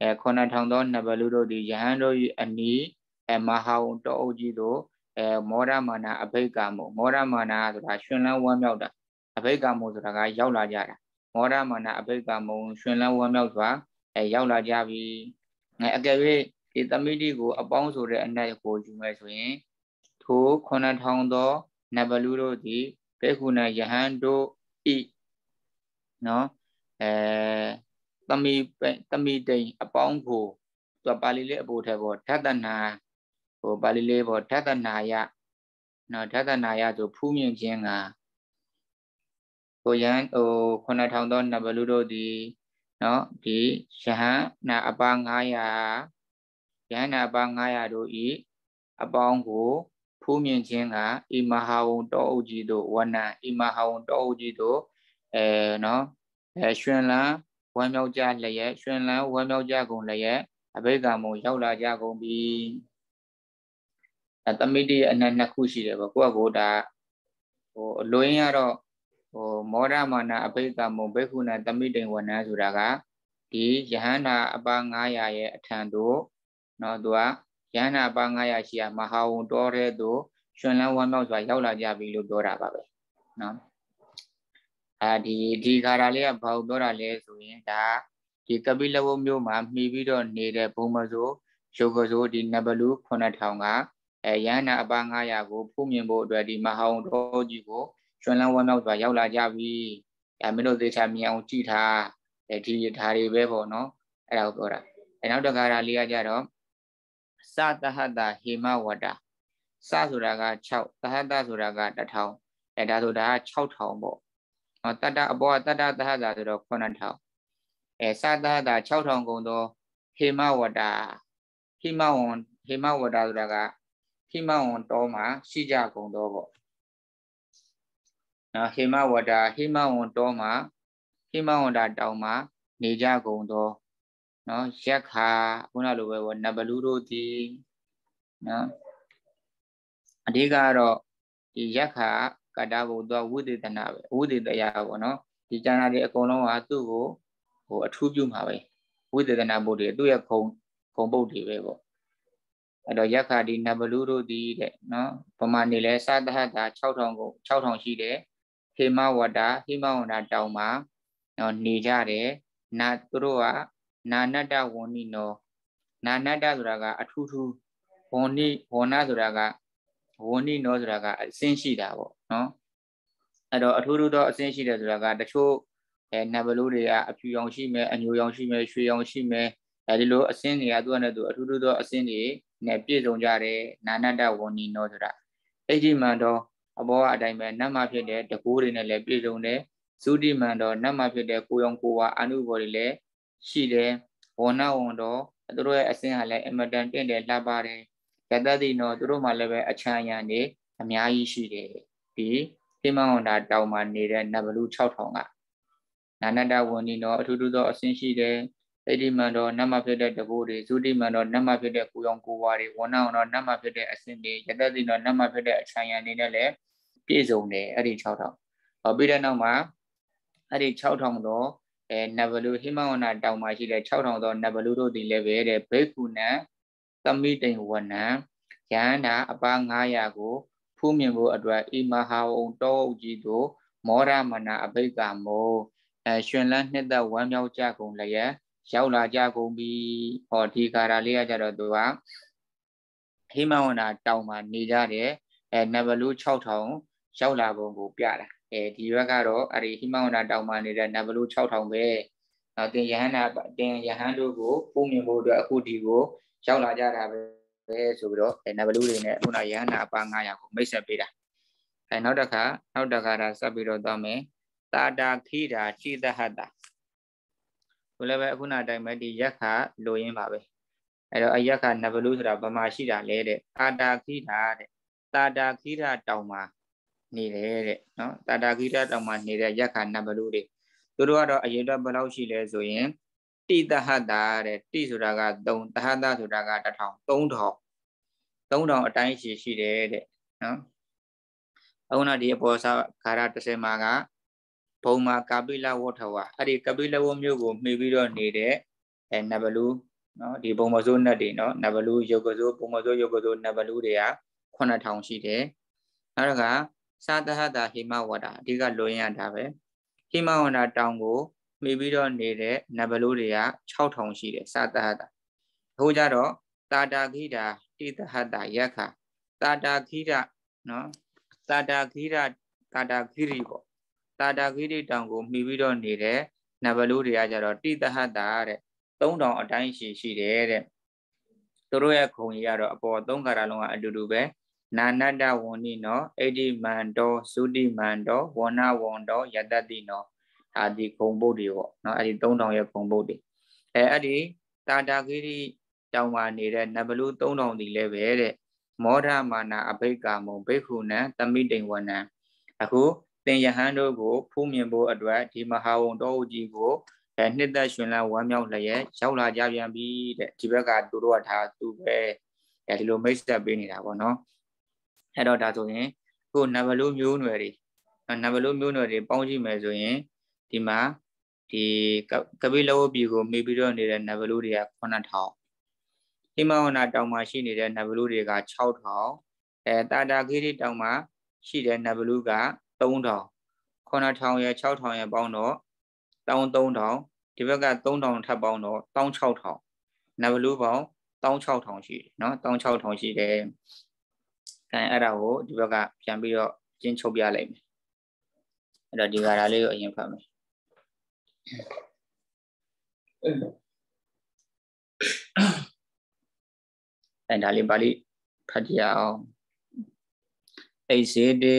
အဲ9000သောနဗလူတို့သည်ယဟန်တို့၏အနီးအမဟာဝံတောအုပ်ကြီးတို့အဲမောရမာနာအဘိက္ကာမောမောရမာနာဆိုတာရှင်လန်းဝမ်းမြောက်တာအဘိက္ကာမောဆိုတာက ရောက်လာကြတာမောရမာနာအဘိက္ကာမောရှင်လန်းဝမ်းမြောက်စွာအဲရောက်လာကြပြီအဲအကယ်၍ဒီသမိတိကိုအပေါင်းဆိုတဲ့အနက်ကိုယူမယ်ဆိုရင်ထို9000သောနဗလူတို့သည်ဘေခုဏယဟန်တို့ဤနော်အဲသမိသမိတိန်အပေါင်းကိုသူပါဠိလေးအပေါ်ထဲပေါ်ဓာတနာဟိုပါဠိလေးပေါ့ဓတနာယနော်ဓတနာယဆိုဖူးမြင့်ခြင်းကကိုယံဟို9000သောနဗလူတို့သည်နော်ဒီယဟန်နာအပါ900ယဟန်နာအပါ900တို့ဤအပေါင်းကိုဖူးမြင့်ခြင်းကဣမဟာဝံတောအုပ်ကြီးတို့ဝဏံဣမဟာဝံတောအုပ်ကြီးတို့အဲနော်အဲရှင်လန်းဝမ်းမြောက်ကြလျက်ရှင်လန်းဝမ်းမြောက်ကြကုန်လျက်အဘိဓမ္မရောက်လာကြကုန်ပြီအဲသမိတရဲ့အနက်နှစ်ခုရှိတယ်ပေါ့ကိုယ့်အကိုဒါဟိုအလွင်းရတော့ဟိုမောရမာနာအဘိကမုံဘေခုနာသမိတိန်ဝဏ္ဏဆိုတာကဒီယဟန္တာအပါ900ရဲ့အထံတို့နော်သူကယဟန္တာအပါ900ရှိရမဟာဝံတော်တဲ့သူရှင်လန်းဝမ်းမြောက်စွာရောက်လာကြပြီလို့ပြောတာပါပဲနော်အာဒီဒီခါရလေးကဘာလို့ပြောတာလဲဆိုရင်ဒါဒီကပိလဝုမျိုးမှာမှီပြီးတော့နေတဲ့ဘုံမစိုးရုပ်ကစိုးဒီနဘလူ9000ကအဲယန္နာအပါ900ကိုဖူးမြင်ဖို့အတွက်ဒီမဟာဝံတော်ကြီးကိုရှင်လန်းဝမ်းမြောက်စွာရောက်လာကြပြီအဲမင်းတို့သေချာမြင်အောင်ကြည်ထားအဲဒီဒါတွေပဲပေါ့နော်အဲ့ဒါကိုပြောတာအဲနောက်တစ်ခါရာလေးကကြတော့သသဟတဟေမဝတစဆိုတာက6သဟတဆိုတာက1000အဲဒါဆိုဒါက6000ပေါ့နော်တတအပေါ်ကတတသဟတဆိုတော့9000အဲသသဟတ6000ကုန်သောဟေမဝတဟေမဝံဟေမဝတဆိုတာကဟိမဝံတောမှာရှိကြကုန်တော့ပေါ့နော်ဟိမဝတာဟိမဝံတောမှာ ဟိမဝန္တာ တောင်မှာနေကြကုန်သောနော်ရက်ခါခုနလိုပဲဗောနဗလူတို့ဒီနော်အဓိကတော့ဒီရက်ခါကတ္တဘုသူဝိသေသနာပဲဝိသေတရာဗောနော်ဒီကျမ်းစာတွေအကုန်လုံးဟာသူ့ကိုဟိုအထူးပြုမှာပဲဝိသေသနာဘုတ်တွေသူ့ရဲ့ခုံခုံဘုတ်တွေပဲဗောအဲ့တော့ယက္ခာဒီနဘလူတို့သည်တဲ့နော်ပမာနေလဲသသဟတာ6000ကို6000ရှိတယ်ဟိမဝတ္တာဟိမဝန္တာတောင်မှာနော်နေကြတယ်နာသူတို့ကနာနတ္တဝဏိနောနာနတ္တဆိုတာက အထူးထူးဝဏိဝဏဆိုတာကဝဏိနောဆိုတာကအစင်းရှိတာပေါ့နော်အဲ့တော့အထူးထူးသောအစင်းရှိတယ်ဆိုတာကတချို့အဲနဘလူတွေကအဖြူရောင်ရှိမယ်အညိုရောင်ရှိမယ်ရွှေရောင်ရှိမယ်အဲဒီလိုအစင်းတွေကသူကလည်းသူအထူးထူးသောအစင်းတွေနဲ့ပြည့်စုံကြတယ်နာနတ္တဝဏီနောဆိုတာအဲ့ဒီမှန်တော့အဘောအတိုင်းပဲနတ်မဖြစ်တဲ့တကိုးတွေနဲ့လည်းပြည့်စုံတယ်ဇုတိမှန်တော့နတ်မဖြစ်တဲ့ကိုယုံကိုဝါအနုဘောတွေလည်းရှိတယ်ဝဏဝန္တော်သူတို့ရဲ့အစင်းဟာလည်းအင်မတန်တင့်တယ်လှပတယ်ရတ္တတိနောသူတို့မှလည်းပဲအချမ်းရံနေအများကြီးရှိတယ်ဒီတိမဝန္တာတောင်မှာနေတဲ့နတ်ဘလူ6000ကနာနတ္တဝဏီနောအထူးထူးသောအစင်းရှိတယ်အဋ္ဌိမန်တော်နတ်မဖြစ်တဲ့တဘိုးတွေဇုတိမန်တော်နတ်မဖြစ်တဲ့ကိုယောင်ကိုဝါတွေဝဏ္ဏအောင်တော်နတ်မဖြစ်တဲ့အစဉ်တွေယတသိတော်နတ်မဖြစ်တဲ့အချံရံတွေနဲ့လည်းပြည့်စုံတယ်အဲ့ဒီ6000ဟောပြီးတဲ့နောက်မှာအဲ့ဒီ6000တော့အဲနဗလူဟိမဝနာတောင်မှာရှိတဲ့6000တော့နဗလူတို့ဒီလည်းပဲတဲ့ဘိက္ခုနံသမိတိန်ဝနံယန္တာအပါ900ကိုဖူးမြင်ဖို့အတွက်ဣမဟာဝုံတောအုပ်ကြီးတို့မောရမနာအဘိက္ခမောအဲရှင်လန်းနှစ်သက်ဝမ်းမြောက်ကြကုန်လျက်ရောက်လာကြကုန်ပြီဟောဒီကာရလေးကကြတော့သူကဟိမဝန္တာတောင်မှာနေကြတယ်အဲနဘလူ6000ရောက်လာပုံကိုပြတာအဲဒီဘက်ကတော့အဲ့ဒီဟိမဝန္တာတောင်မှာနေတဲ့နဘလူ6000ပဲနောက်တင်ယဟန္တာတင်ယဟန်တို့ကိုပုံမြင်ဖို့အတွက်အခုဒီကိုရောက်လာကြတာပဲပဲဆိုပြီးတော့နဘလူတွေနဲ့ခုနယဟန္တာအပါ900ကိုမိတ်ဆက်ပေးတာအဲနောက်တစ်ခါနောက်တစ်ခါဒါဆက်ပြီးတော့သွားမယ်တာတာခိတာရှိသဟတ္တာသူလည်းပဲအခုနအတိုင်းပဲဒီရက်ခလိုရင်းပါပဲအဲ့တော့အရက်ခနဘလူဆိုတာဗမာရှိတာလဲတဲ့တာတာခိတာတဲ့တာတာခိတာတောင်မှာ နေတယ်တဲ့နော်တာတာခိတာတောင်မှာနေတဲ့ရက်ခနဘလူတွေသူတို့ကတော့အရင်တော့ဘယ်လောက်ရှိလဲဆိုရင်တိတဟတာတဲ့တိဆိုတာက3တဟတာဆိုတာက1000 3000 3000အတိုင်းရှိရှိတယ်တဲ့နော်အခုနဒီအပေါ်စာခါရ30မှာကဘုံမှာကပိလဝဋ္ထဝါအဲ့ဒီကပိလဝတ်မျိုးကိုမှီပြီးတော့နေတဲ့အဲနဘလူနော်ဒီဘုံမစိုးနတ်တွေနော်နဘလူယုတ်ကစိုးဘုံမစိုးယုတ်ကစိုးနဘလူတွေက9000ရှိတယ်နောက်တစ်ခါသာသဟတာဟိမဝဒအဓိကလွန်ရတာပဲဟိမဝဒတောင်ကိုမှီပြီးတော့နေတဲ့နဘလူတွေက6000ရှိတယ်သာသဟတာအခုကြတော့တာတာခိတာတိသဟတာယက္ခတာတာခိတာနော်တာတာခိတာတာတာခိရိပေါ့တာတာဂိရိတောင်ကိုမှီပြီးတော့နေတယ်နဘလူတွေကကြတော့တိသဟတာတဲ့3000အတိုင်းရှိရှိတယ်တဲ့သူတို့ရဲ့ခုံကြီးကတော့အပေါ်3ခါရလုံးကအတူတူပဲနာနတ္တဝဏိနောအဋ္ဌိမန္တောသုတိမန္တောဝဏဝန္တောယတတိနောဒါဒီခုံပုတ်တွေပေါ့နော်အဲ့ဒီ3000ရဲ့ခုံပုတ်တွေအဲအဲ့ဒီတာတာဂိရိတောင်မှာနေတဲ့နဘလူ3000ဒီလည်းပဲတဲ့မောဒမာနာအဘိက္ကာမုံဘိက္ခုနံတမိတိန်ဝနံအခုသင်ယဟန်တို့ကိုဖူးမြင်ဖို့အတွက်ဒီမဟာဝုံတော်ကြီးကိုအဲနှစ်သက်ရှင်လန်းဝမ်းမြောက်လျက်ရောက်လာကြပြန်ပြီတဲ့ဒီဘက်ကသူတို့ကဒါသူပဲအဲဒီလိုမိတ်ဆက်ပေးနေတာပေါ့နော်အဲ့တော့ဒါဆိုရင်ခုနဘလူမျိုးနွယ်တွေနဘလူမျိုးနွယ်တွေပေါင်းကြည့်မယ်ဆိုရင်ဒီမှာဒီကပိလဝုတ်ပြည်ကိုမိပြီးတော့နေတဲ့နဘလူတွေက9000ဟိမဝနာတောင်မှာရှိနေတဲ့နဘလူတွေက6000အဲတာတာခိရီတောင်မှာ ရှိတဲ့နဘလူက3000 9000ရဲ့6000ရဲ့ပေါင်းတော့13000ဒီဘက်က3000ထပ်ပေါင်းတော့16000နံပါတ်လူပေါင်း16000ရှိတယ်เนาะ16000ရှိတယ်အဲအဲ့ဒါကိုဒီဘက်ကပြန်ပြီးတော့ကျင်းချုပ်ပြလိုက်မယ်အဲ့တော့ဒီဘာသာလေးကိုအရင်ဖတ်မယ်အဲ့ဒါလေးပါဠိဖတ်ကြအောင်အိစေတေ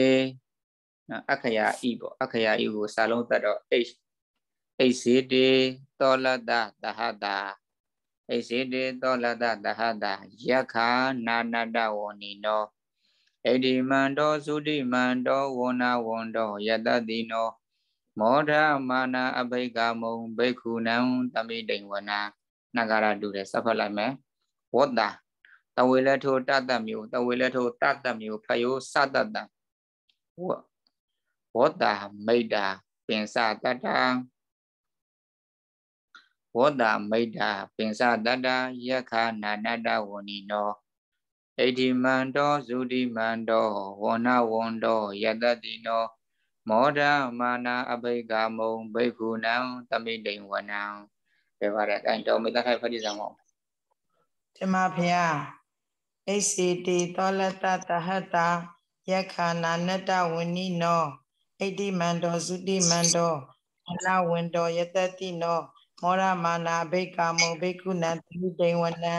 နော်အခရာ e ပေါ့အခရာ e ကိုစာလုံးတက်တော့ h h စေတေတောလတသဟတာဣစေတေသောလတသဟတယက္ခာနာနတဝဏီနောဣတိမန္တောသုတိမန္တောဝဏဝန္တောယတတိနော မောဓမာနာအဘိကမုံဘိက္ခုနံသမိတိန်ဝနာနဂရတုတဲ့ဆက်ဖတ်လိုက်မယ်ဝတ္တတဝေလထိုတတ္တမျိုးတဝေလထိုတတ္တမျိုးဖယောစတတ္တဝဝောတာမိတ်တာပင်စတတ္တာဝောတာမိတ်တာပင်စတတ္တာယက္ခနာနတ္တဝဏီနောဣတိမန္တောဇုတိမန္တောဝဏဝန္တောယတတိနောမောဒမာနာအဘိကာမုံဘိက္ခုနံသမိတိဝနံပြပါတဲ့အဲ့တော်မေတ္တာခိုင်ဖတိဆောင်ပါတမဖျားဣစီတိတောလတတဟတယက္ခနာနတဝဏီနောဣတိမန္တောသုတိမန္တောမနဝန္တောယတတိနောမောရမာနာဘိက္ခာမောဘိက္ခုနံတိတိဝနံ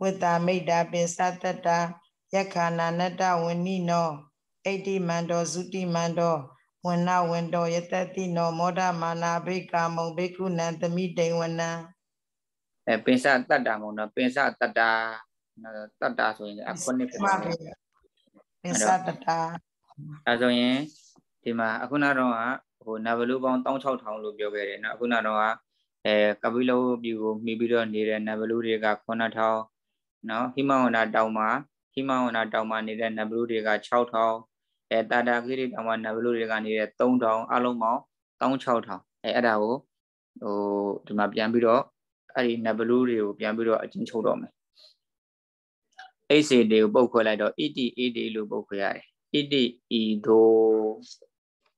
ဝတ္တမိတ်တာပင်စတတယက္ခာနာနတ္တဝဏိနောဣတိမန္တောသုတိမန္တောဝဏဝန္တောယတတိနောမောဒမာနာဘိက္ခာမောဘိက္ခုနံသမိတိဝနံအဲပင်စတတ္တမုံနော်ပင်စတတ္တတတ္တဆိုရင်အခုနှစ်ဖြစ်ပါပြီပင်စတတ္တအဲဆိုရင်ဒီမှာအခုနောက်တော့ဟိုနဗလူပေါင်း16000လို့ပြောခဲ့တယ်နော်အခုနောက်တော့အဲကပိလဝုပြည်ကိုမှီပြီးတော့နေတဲ့နဗလူတွေက9000နော်ဟိမဝန္တာတောင်မှာဟိမဝန္တာတောင်မှာနေတဲ့နဗလူတွေက6000အဲတာတာကိရိတောင်မှာနဗလူတွေကနေတဲ့3000အလုံးပေါင်း16000အဲအဲ့ဒါကိုဟိုဒီမှာပြန်ပြီးတော့အဲ့ဒီနဗလူတွေကိုပြန်ပြီးတော့အချင်းချုပ်တော့မယ်အိတ်စေတွေကိုပုတ်ခွဲလိုက်တော့ ETED လို့ပုတ်ခွဲရတယ် ETE တို့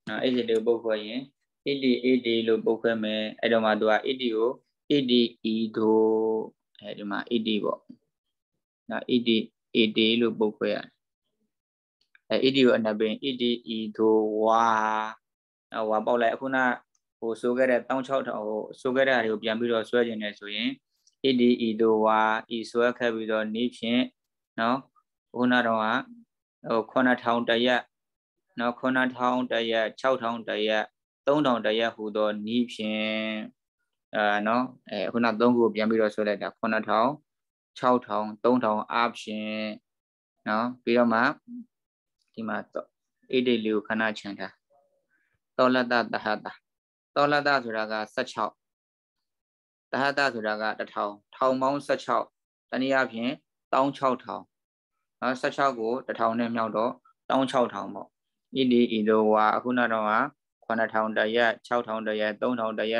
နော်အဲ့ဒီတွေကိုပုတ်ခွဲရင် ed ed လို့ပုတ်ခွဲမယ်အဲ့တော့မှသူက ed ကို ed e တို့အဲဒီမှာ ed ပေါ့နော် ed ed လို့ပုတ်ခွဲရတယ်အဲ ed ကိုအနက်ပင် ed e တို့ဝါနော်ဝါပေါက်လိုက်အခုနဟိုဆိုခဲ့တဲ့16000ဟိုဆိုခဲ့တဲ့ဟာတွေကိုပြန်ပြီးတော့ဆွဲကျင်နေဆိုရင် ed e တို့ဝါ e ဆွဲခဲ့ပြီးတော့နေ့ဖြင့်နော်ခုနတော့ဟို9000တရက်နော်9000တရက်6000တရက်3000တရက်ဟူသောဤဖြင့်အာနော်အဲခုန3ခုပြန်ပြီးတော့ဆိုလိုက်တာ9000 6000 3000အပြင်နော်ပြီးတော့မှဒီမှာအေးဒိလေးကိုခဏခြံထားတောလတ္တတဟတတောလတ္တဆိုတာက16တဟတဆိုတာက1000ထောင်ပေါင်း16တနည်းအားဖြင့်16000နော်16ကို1000နဲ့မြောက်တော့16000ပေါ့ဣတိဣဒဝါအခုနောက်တော့က9000တရ6000တရ3000တရ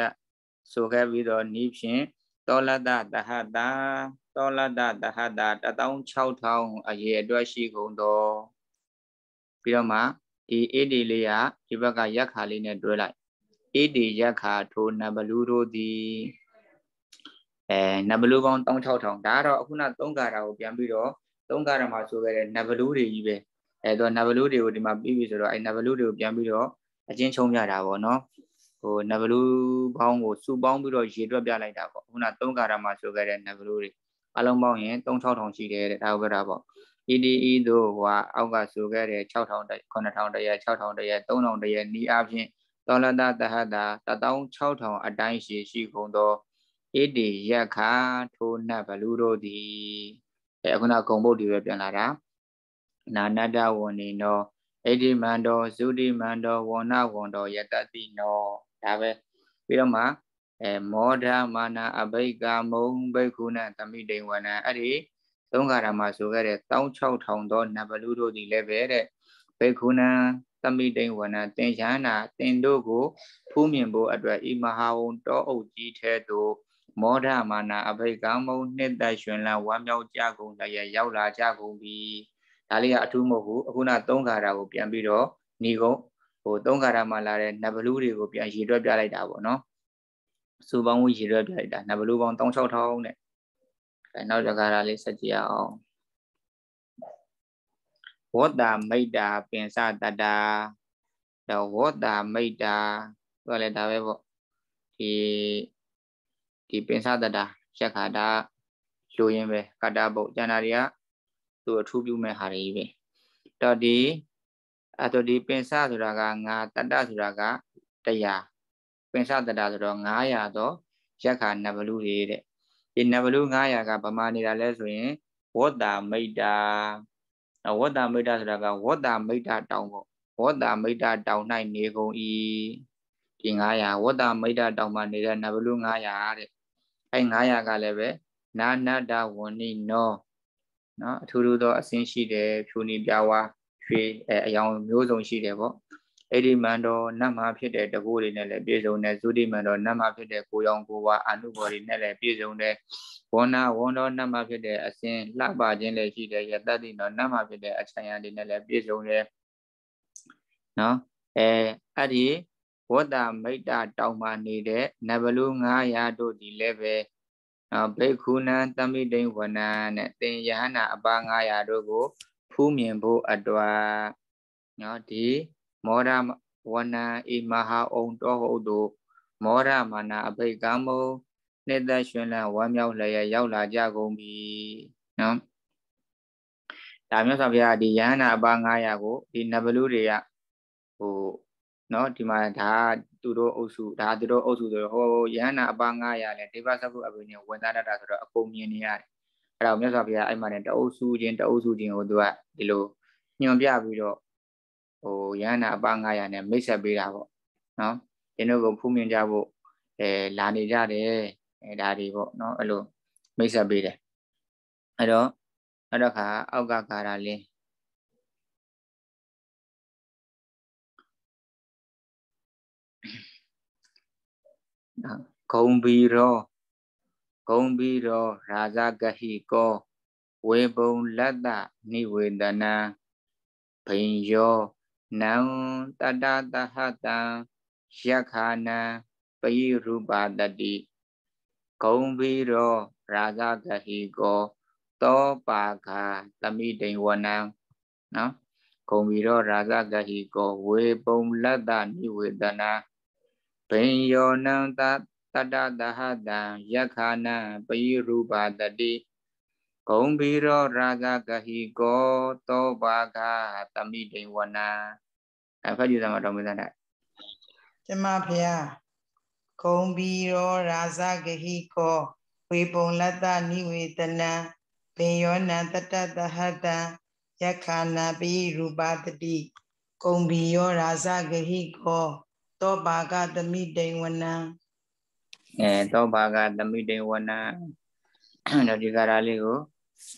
ဆိုခဲ့ပြီးတော့ဤဖြင့်တောလတသဟတာတောလတသဟတာ16000အရေအတွက်ရှိကုန်တော့ပြီးတော့မှဒီဣတိလေးကဒီဘက်ကရက်ခါလေးနဲ့တွဲလိုက်ဣတိရက်ခါထိုနဘလူတို့သည်အဲနဘလူပေါင်း16000ဒါကတော့အခုန3ကာတာကိုပြန်ပြီးတော့3ကာတာမှာဆိုခဲ့တဲ့နဘလူတွေကြီးပဲအဲသူက nablu တွေကိုဒီမှာပြီးပြီဆိုတော့အဲ nablu တွေကိုပြန်ပြီးတော့အချင်းချုံပြတာပေါ့နော်ဟို nablu ပေါင်းကိုစုပေါင်းပြီးတော့ရေတွက်ပြလိုက်တာပေါ့ခုနသုံးကာရမှာဆိုခဲ့တဲ့ nablu တွေအလုံးပေါင်းရင်36000ရှိတယ်တဲ့ဒါပဲဒါပေါ့ EDE တို့ဟိုကအောက်ကဆိုခဲ့တဲ့6000တရ9000တရ6000တရ3000တရနီးအပြင်သောလတသဟတာ16000အတိုင်းရှိရှိကုန်သောဧတေယက္ခထိုနတ်ဘလူတို့သည်အဲခုနဂုံဘုတ်ဒီပဲပြန်လာတာနာနတ္တဝဏီနောဣတိမန္တောဇုတိမန္တောဝဏဝန္တောယတတိနောဒါပဲပြီးတော့မှအဲမောဓမာနာအဘိကမုံဘိက္ခုန သမိတိဝနံအဲ့ဒီသုံးခါရမှာဆိုခဲ့တဲ့16000သောနဗလူတို့ဒီလည်းပဲတဲ့ဘိက္ခုနံသမိတိဝနံသင်္ချာနာသင်တို့ကိုဖူးမြင်ဖို့အတွက်ဤမဟာဝုံတောအုပ်ကြီးထဲသို့ မောဓမာနာအဘိကမုံနှစ်သက်ရှင်လဝမ်းမြောက်ကြကုန်လျက်ရောက်လာကြကုန်ပြီဒါလေးကအထူးမဟုတ်ဘူးအခုနသုံးခါတာကိုပြန်ပြီးတော့ဏီကုံဟိုသုံးခါတာမှာလာတဲ့နဘလူးတွေကိုပြန်ရေတွက်ပြလိုက်တာပေါ့နော်စုပေါင်းကိုရေတွက်ပြလိုက်တာနဘလူးပေါင်း36000နဲ့အဲနောက်တစ်ခါတာလေးဆက်ကြည့်အောင်ဝတ္တမိတ်တာပင်စတတဒါဝတ္တမိတ်တာပြောလဲဒါပဲပေါ့ဒီဒီပင်စတတရက်ခါတာလိုရင်းပဲကတာပုတ်ကျန်တာတွေကသူအထူးပြုမဲ့ဟာတွေပဲတော့ဒီအဲ့တော့ဒီပင်စဆိုတာကငါတတ္တဆိုတာကတရားပင်စတတ္တဆိုတော့900တော့ရက်ခါနဗလူတွေတဲ့ဒီနဗလူ900ကဗမာနေတာလဲဆိုရင်ဝတ္တာမိတ်တာဝတ္တာမိတ်တာဆိုတာကဝတ္တာမိတ်တာတောင်ပေါ့ဝတ္တာမိတ်တာတောင်၌နေကုန်ဤဒီ900ဝတ္တာမိတ်တာတောင်မှာနေတဲ့နဗလူ900တဲ့အဲ900ကလည်းပဲနာနတဝဏိနောနော်အထူးထူးသောအဆင်းရှိတယ်ဖြူနေပြဝါရွှေအဲအယောင်မျိုးစုံရှိတယ်ပေါ့အဲ့ဒီမန္တောနတ်မဖြစ်တဲ့တကူတွေနဲ့လည်းပြည့်စုံတဲ့သုတိမန္တောနတ်မဖြစ်တဲ့ကိုယောင်ကိုဝါအာနုဘော်တွေနဲ့လည်းပြည့်စုံတဲ့ဝန္နာဝန္တောနတ်မဖြစ်တဲ့အစင်လှပခြင်းလည်းရှိတယ်ယတတိနောနတ်မဖြစ်တဲ့အချံရံတွေနဲ့လည်းပြည့်စုံတယ်နော်အဲအဲ့ဒီဝတ္တမိတ်တာ တောင်မှနေတဲ့နဗလူ900တို့ဒီလည်းပဲနော်ဘေခုနံသမိတိန်ဝနံနဲ့သင်ယဟနာအပါ900တို့ကိုဖူးမြင်ဖို့အတွက်နော်ဒီမောရဝနံဣမဟာအုံတော်ဟုတ်တို့မောရမာနာအဘိကမုံနှစ်သက်ရှင်လန်းဝမ်းမြောက်လျက်ရောက်လာကြကုန်ပြီနော်ဒါမျိုးဆိုဗျာဒီယဟနာအပါ900ကိုဒီနဗလူတွေကဟိုနော်ဒီမှာဒါသူတို့အုပ်စုဒါသူတို့အုပ်စုဆိုတော့ဟောယဟနာအပါ900လဲဒေဝသဘုအဘိနေဝန်သားတတ်တာဆိုတော့အကုန်မြင်နေရတယ်အဲ့တော့မြတ်စွာဘုရားအဲ့မှာတအုပ်စုချင်းတအုပ်စုချင်းကိုသူကဒီလိုညွန်ပြပြီးတော့ဟိုယဟနာအပါ900နဲ့မိတ်ဆက်ပေးတာပေါ့နော်ကျွန်တော်ကိုဖူးမြင်ကြဖို့အဲလာနေကြတယ်အဲဒါတွေပေါ့နော်အဲ့လိုမိတ်ဆက်ပေးတယ်အဲ့တော့အဲ့တော့ခါအောက်ကကာရာလင်းနော်ဂုံဘီရောဂုံဘီရောရာဇဂဟိကောဝေဘုံလတ္တနိဝေဒနာဖိန်ယောနံတတတဟတံယက္ခာနံပိရူပါတတိဂုံဘီရောရာဇဂဟိကောတောပါခာသမိတိန်ဝနံနော်ဂုံဘီရောရာဇဂဟိကော ဝေဘုံလတ္တနိဝေဒနာဘိယောနံသတတတဟတံယက္ခာနံပယိရူပတတိဂုံဘီရောရာဂကဟိကောတောပါကသမိတေဝနာအဖတ်ကြည့်သမှာတော်မူသတ်ကျမဖျားဂုံဘီရောရာဇဂဟိကောဝေပုံလတ္တနိဝေတနံပင်ယောနံတတတဟတံယက္ခာနပိရူပတတိဂုံဘီရောရာဇဂဟိကောတောပါကသမိတိန်ဝနံအဲတောပါကသမိတိန်ဝနံတော့ဒီကာရလေးကို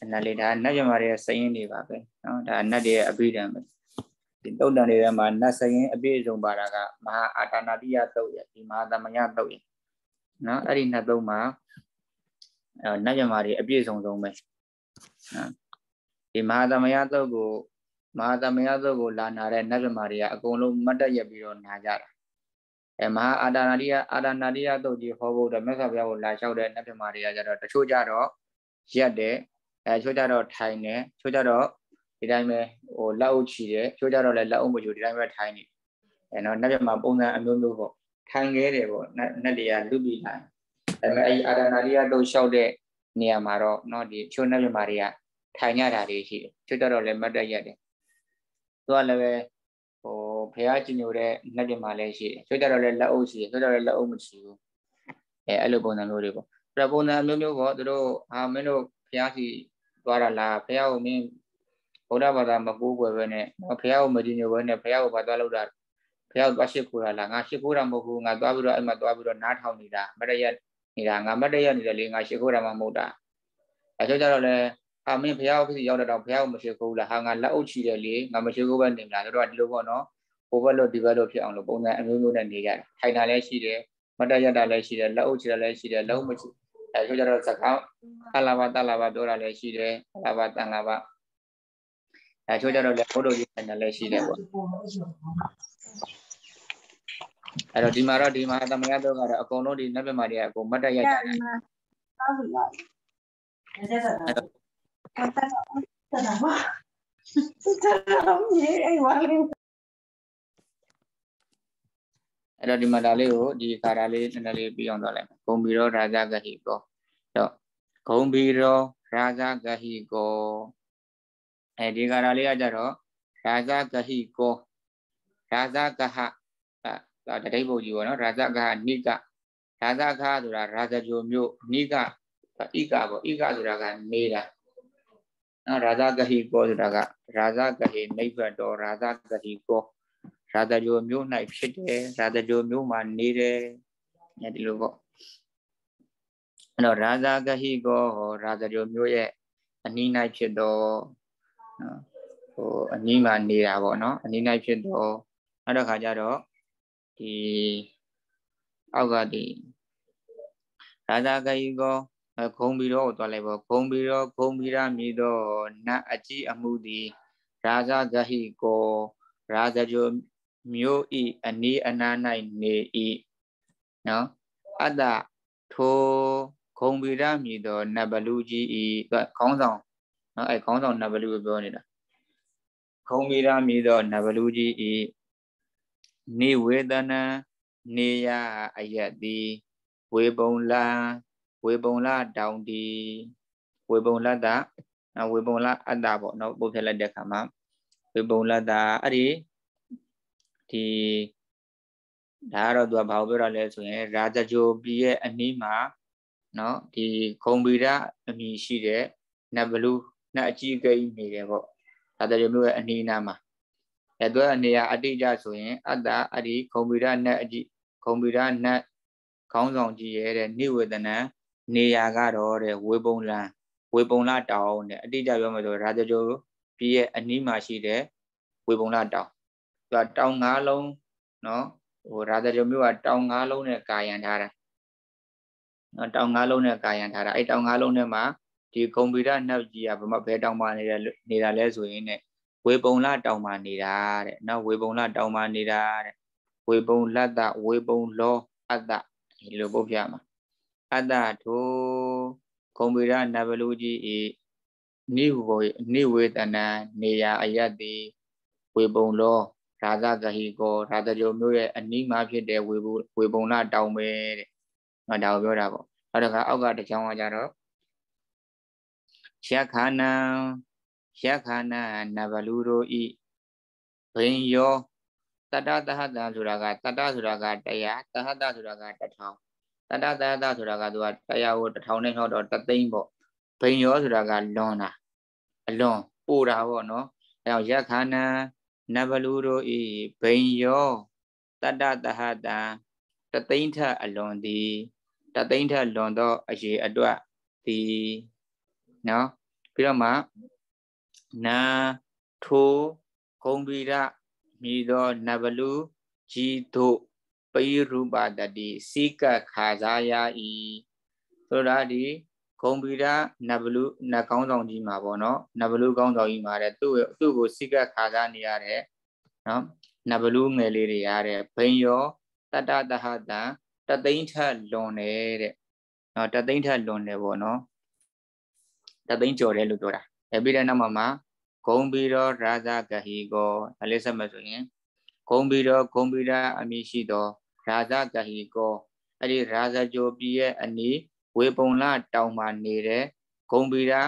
အနလေးဒါနတ်မြမာရဲ့စရင်တွေပါပဲနော်ဒါနတ်တွေရဲ့အပိဓမ္မဒီတုတ်တန်တွေထဲမှာနတ်စရင်အပြည့်အစုံပါတာကမဟာအာတာနာတိယတုတ်ရဲ့ဒီမဟာသမယတုတ်ရဲ့နော်အဲ့ဒီနတ်သုံးမှာအဲနတ်မြမာတွေအပြည့်အစုံဆုံးပဲနော်ဒီမဟာသမယတုတ်ကိုမဟာသမယသုတ်ကိုလာနာတဲ့နတ်ဗမာတွေကအကုန်လုံးမတ်တက်ရက်ပြီးတော့နာကြတာအဲမဟာအာတာနာရိယအာတာနာရိယတုတ်ကြီးဟောဖို့တော့မြတ်စွာဘုရားကိုလာလျှောက်တဲ့နတ်ပြမတွေကကြတော့တချို့ကြတော့ရက်တယ်အဲချို့ကြတော့ထိုင်တယ်ချို့ကြတော့ဒီတိုင်းပဲဟိုလက်အုပ်ချီတယ်ချို့ကြတော့လည်းလက်အုပ်မချီဒီတိုင်းပဲထိုင်နေအဲတော့နတ်ပြမပုံစံအမျိုးမျိုးပေါ့ထိုင်ခဲ့တယ်ပေါ့နတ်နတ်တွေကလူပြီးထိုင်ဒါပေမဲ့အဲဒီအာတာနာရိယတုတ်လျှောက်တဲ့နေရာမှာတော့เนาะဒီချို့နတ်ပြမတွေကထိုင်ကြတာတွေရှိတယ်ချို့ကြတော့လည်းမတ်တက်ရက်တယ်သူကလည်းပဲဘုရားကျင်ညိုတဲ့နှက်တွေမှာလည်းရှိတယ်။ဆိုကြတော့လည်းလက်အုပ်ရှိတယ်။ဆိုကြတော့လည်းလက်အုပ်မရှိဘူး။အဲအဲ့လိုပုံစံမျိုးတွေပေါ့။အဲ့တော့ပုံစံမျိုးမျိုးပေါ့သူတို့ဟာမင်းတို့ဘုရားရှိသွားတာလားဘုရားကိုမင်းဗုဒ္ဓဘာသာမကိုးကွယ်ပဲနဲ့ဘုရားကိုမကျင်ညိုပဲနဲ့ဘုရားကိုဘာသွားလို့တာဘုရားကိုသွားရှိခိုးတာလားငါရှိခိုးတာမဟုတ်ဘူးငါသွားပြီးတော့အဲ့မှာသွားပြီးတော့နားထောင်နေတာမတရနေတာငါမတရနေတယ်လေငါရှိခိုးတာမှမဟုတ်တာ။အဲဆိုကြတော့လည်းအာမင်းဘုရားကိုဖြစ်စီရောက်တော့ဘုရားကိုမရှိခိုးဘူးလားဟာငါလက်အုပ်ချီတယ်လေငါမရှိခိုးပဲနေမလားတို့ကဒီလိုပေါ့နော်ိုဘက်လို့ဒီဘက်လို့ဖြစ်အောင်လို့ပုံစံအမျိုးမျိုးနဲ့နေရတယ်ထိုင်တာလည်းရှိတယ်မတ်တရတာလည်းရှိတယ်လက်အုပ်ချတာလည်းရှိတယ်လက်အုပ်မချအဲဆိုကြတော့စကားကလာပါတလာပါပြောတာလည်းရှိတယ်ကလာပါတန်လာပါအဲဆိုကြတော့လက်ဘုလို့ရေးနေတာလည်းရှိတယ်ပေါ့အဲ့တော့ဒီမှာတော့ဒီမှာသမယတော့ကတော့အကုန်လုံးဒီနတ်ပြမာတွေကအကုန်မတ်တရတာအဲ့တော့အဲ့တော့ဒီမှာဒါလေးကိုဒီခါတာလေးနည်းနည်းလေးပြီးအောင်သွားလိုက်မယ်ဂုံဘီရော ရာဇဂဟိကောအဲ့တော့ဂုံဘီရောရာဇဂဟိကောအဲဒီခါတာလေးကကြတော့ရာဇဂဟိကော ရာဇဂဟဒါတတိပုတ်ကြီးပေါ့နော် ရာဇဂဟနိကရာဇဂဟဆိုတာရာဇဂျိုမျိုးနိကဣကပေါ့ဣကဆိုတာကနေတာနော်ရာဇဂဟိကောဆိုတာကရာဇဂဟိနိဗ္ဗတောရာဇဂဟိကောရာဇဂိုမျိုး၌ဖြစ်တယ်ရာဇဂိုမျိုးမှာနေတယ်ဒီလိုပေါ့အဲ့တော့ရာဇဂဟိကောဟောရာဇဂိုမျိုးရဲ့အနီး၌ဖြစ်တော့နော်ဟိုအနီးမှာနေတာပေါ့နော်အနီး၌ဖြစ်တော့နောက်တစ်ခါကျတော့ဒီအောက်ကဒီရာဇဂဟိကောခုံပြီးတော့သွားလိုက်ပေါ့ခုံပြီးတော့ခုံပြီးရမည်တော့နတ်အကြီးအမှုသည်ရာဇဂဟိကောရာဇဂိုမြို့ဤအနီးအနား၌နေဤနော်အတ္တထိုခုံဗီရမြည်သောနဗလူကြီးဤခေါင်းဆောင်နော်အဲခေါင်းဆောင်နဗလူကိုပြောနေတာခုံဗီရမြည်သောနဗလူကြီးဤနေဝေဒနာနေယအယက်တိဝေပုံလာဝေပုံလာတောင်တီဝေပုံလာတာဝေပုံလာအတ္တပေါ့နော်ပုတ်ဖြတ်လိုက်တဲ့ခါမှာဝေပုံလာတာအဲ့ဒီဒီဒါကတော့သူကဘာပြောတာလဲဆိုရင် ရာဇဂျိုပီရဲ့အနီးမှာနော်ဒီဂုံဗီရအမည်ရှိတဲ့နတ်ဘလူးနတ်အကြီးအကဲကြီးနေတယ်ပေါ့ဒါတရမျိုးရဲ့အနီးနားမှာအဲသူကအနေရအတိအကျဆိုရင်အတ္တအဒီဂုံဗီရနတ်အကြီးဂုံဗီရနတ်ခေါင်းဆောင်ကြီးရဲ့တဲ့နိဝေဒနံနေရာကတော့တဲ့ဝေပုံလန်ဝေပုံလတောင်တဲ့အတိအကျပြောမယ်ဆိုရာဇဂျိုပီရဲ့အနီးမှာရှိတဲ့ဝေပုံလတောင်သူကတောင်ငါးလုံးနော်ဟိုရာဇဂုံမြို့ကတောင်ငါးလုံးနဲ့ကာယံထားတာနော်တောင်ငါးလုံးနဲ့ကာယံထားတာအဲ့တောင်ငါးလုံးနဲ့မှာဒီကွန်ပျူတာနှောက်ကြီးကဘာမှဘဲတောင်မှနေတယ်နေတာလဲဆိုရင်ねဝေပုံလတောင်မှနေတာတဲ့နော်ဝေပုံလတောင်မှနေတာတဲ့ဝေပုံလတ္တဝေပုံလောအတ္တဒီလိုပုတ်ပြမှာအတ္တထိုကွန်ပျူတာနဘလူကြီးဤနိဝေနိဝေတနာနေရာအယတ်တိဝေပုံလောရာဇသဟိကောရာဇကြုံမျိုးရဲ့အနိမဖြစ်တဲ့ဝေဘူးဝေပုံနာတောင်းပဲတဲ့။ဟောဒါကိုပြောတာပေါ့။နောက်တစ်ခါအောက်ကတစ်ချောင်းကကြတော့ယက္ခဏံယက္ခဏံနဘလူတို့ဤဘိင်ယောတတသဟတံဆိုတာကတတဆိုတာကတရားသဟတဆိုတာကတထောင်တတသဟတဆိုတာကသူကတရားကိုတထောင်နဲ့ဟောတော့တသိန်းပေါ့ဘိင်ယောဆိုတာကလွန်တာအလွန်ပို့တာပေါ့နော်အဲတော့ယက္ခဏံနဗလူတို့ဤဘိန်ယောတတ္တတဟတံတသိမ့်ထအလွန်သည် တသိမ့်ထလွန်သော အရေအတွက်သည်နော်ပြီးတော့မှနာထိုဂုံပိရမြည်သောနဗလူကြီးတို့ပိရူပတတိစိကခါစားရဤဆိုတာဒီဂုံပီရနဘလူနကောင်းဆောင်ကြီးမှာပေါ့နော်နဘလူကောင်းဆောင်ကြီးမှာတဲ့သူ့သူ့ကိုစိကခါစားနေရတဲ့နော်နဘလူငယ်လေးတွေရတဲ့ဘိန်ရောတတတဟတံတသိန်းထက်လွန်တယ်တဲ့နော်တသိန်းထက်လွန်တယ်ပေါ့နော်တသိန်းကျော်တယ်လို့ပြောတာအဲပြီးတဲ့နောက်မှာမှာဂုံပီရော ရာဇဂဟီကောဒါလေးဆက်မှဆိုရင်ဂုံပီရောဂုံပီရာအမည်ရှိသောရာဇဂဟီကောအဲ့ဒီရာဇဂျိုပီရဲ့အနီးဝေပုံလတောင်မှာနေတဲ့ဂုံဗီရာ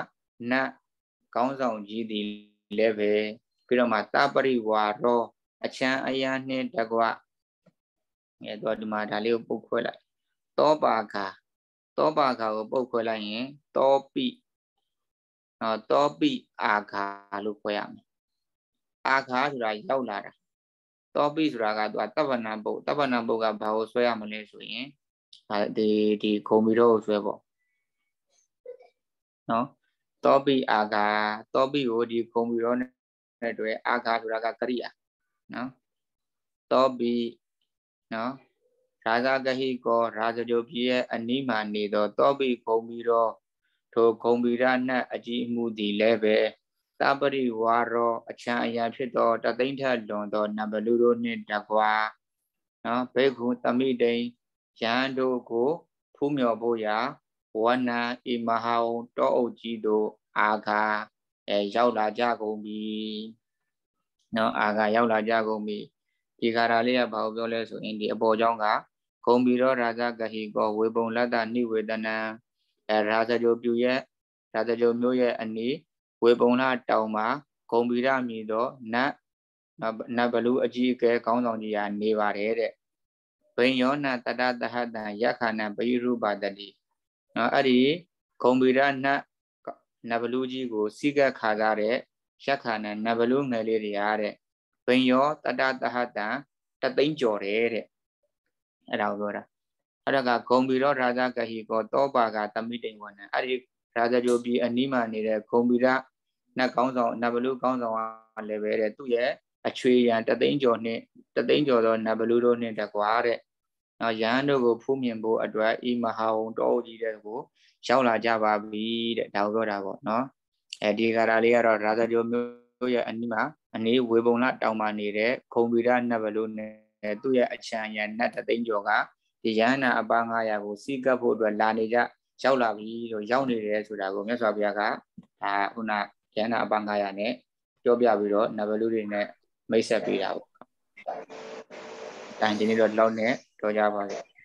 နတ်ကောင်းဆောင်ကြီးသည်လည်းပဲပြီးတော့မှသပရိဝါရောအချမ်းအရာနှင့်တကွအဲတော့ဒီမှာဒါလေးကိုပုတ်ခွဲလိုက်တောပါကတောပါကကိုပုတ်ခွဲလိုက်ရင်တောပိနော်တောပိအာခာလို့ခေါ်ရမယ်အာခာဆိုတာရောက်လာတာတောပိဆိုတာကသူကတပ္ပဏဘုတ်တပ္ပဏဘုတ်ကဘာကိုဆွဲရမလဲဆိုရင်ဒီဒီဂုံပြီးတော့ဆွဲပေါ့နော်တောပိအာဃာတောပိကိုဒီဂုံပြီးတော့နဲ့တွေ့အာဃာဆိုတာကကရိယာနော်တောပိနော်ရာဂကဟိကော ရာဇဂျုပြည့်ရဲ့အနိမာနေသောတောပိဂုံပြီးတော့ထိုဂုံပြီးရ၌အကြီးအမှုသည်လည်းပဲသပရိဝါရော အချံအရာဖြစ်သောတသိမ့်ထလွန်သောနဗလူတို့နှင့်တကွာနော်ဘေခုသမိတိန်ရန်တို့ကိုဖူးမြော်ဖို့ရာဝနံဣမဟောင်တောအုပ်ကြီးတို့အာခာအဲရောက်လာကြကုန်ပြီနော်အာခာရောက်လာကြကုန်ပြီဒီခါရာလေးကဘာကိုပြောလဲဆိုရင်ဒီအပေါ်เจ้าကဂုံပြီးတော့ရာဇဂဟိကောဝေပုံလတ္တနိဝေတနံအဲရာဇလိုပြူရဲ့ရာဇလိုမျိုးရဲ့အနီးဝေပုံလတောင်မှာဂုံပြီးရမြည်တော့နတ်နတ်ဘလူအကြီးအကဲခေါင်းဆောင်ကြီးကနေပါတယ်တဲ့ဘိယောနာတတတဟတံယခာနပယုရုပါတတိနော်အဲ့ဒီဂုံဗီရနနဘလူကြီးကိုစိကခါစားတဲ့ယခာနနဘလူငယ်လေးတွေဟာတဲ့ဘိယောတတတဟတံတသိန်းကျော်တယ်တဲ့အဲ့ဒါကိုပြောတာအဲ့ဒါကဂုံဗီရောရာဇကဟိကောတောပါကသမိတိန်ဝနံအဲ့ဒီရာဇဂျိုပြည်အနီးမှာနေတဲ့ဂုံဗီရနတ်ကောင်းဆောင်နဘလူကောင်းဆောင်ကလည်းပဲတဲ့သူ့ရဲ့အချွေရန်တသိန်းကျော်နဲ့တသိန်းကျော်သောနဘလူတို့နဲ့တကွာတဲ့နော်ယဟန်တို့ကိုဖူးမြင်ဖို့အတွက်ဤမဟာဝံတော်ကြီးတဲ့ကိုရောက်လာကြပါပြီတဲ့ဒါကိုပြောတာပေါ့နော်အဲဒီကာရာလေးကတော့ရာဇဂိုမျိုးရဲ့အနီးမှာအနည်းဝေပုံလတောင်မှနေတဲ့ခုံပီရနတ်ဘလို့နဲ့သူ့ရဲ့အချံရံနတ်တသိန်းကျော်ကဒီယဟန်နာအပါ900ကိုစီကပ်ဖို့အတွက်လာနေကြရောက်လာပြီလို့ရောက်နေတယ်ဆိုတာကိုမြတ်စွာဘုရားကဒါခုနယဟန်နာအပါ900နဲ့ပြောပြပြီးတော့နတ်ဘလူတွေနဲ့မိတ်ဆက်ပေးတာပေါ့တိုင်တင်တော့လောက်နဲ့တော်ကြပါစေ။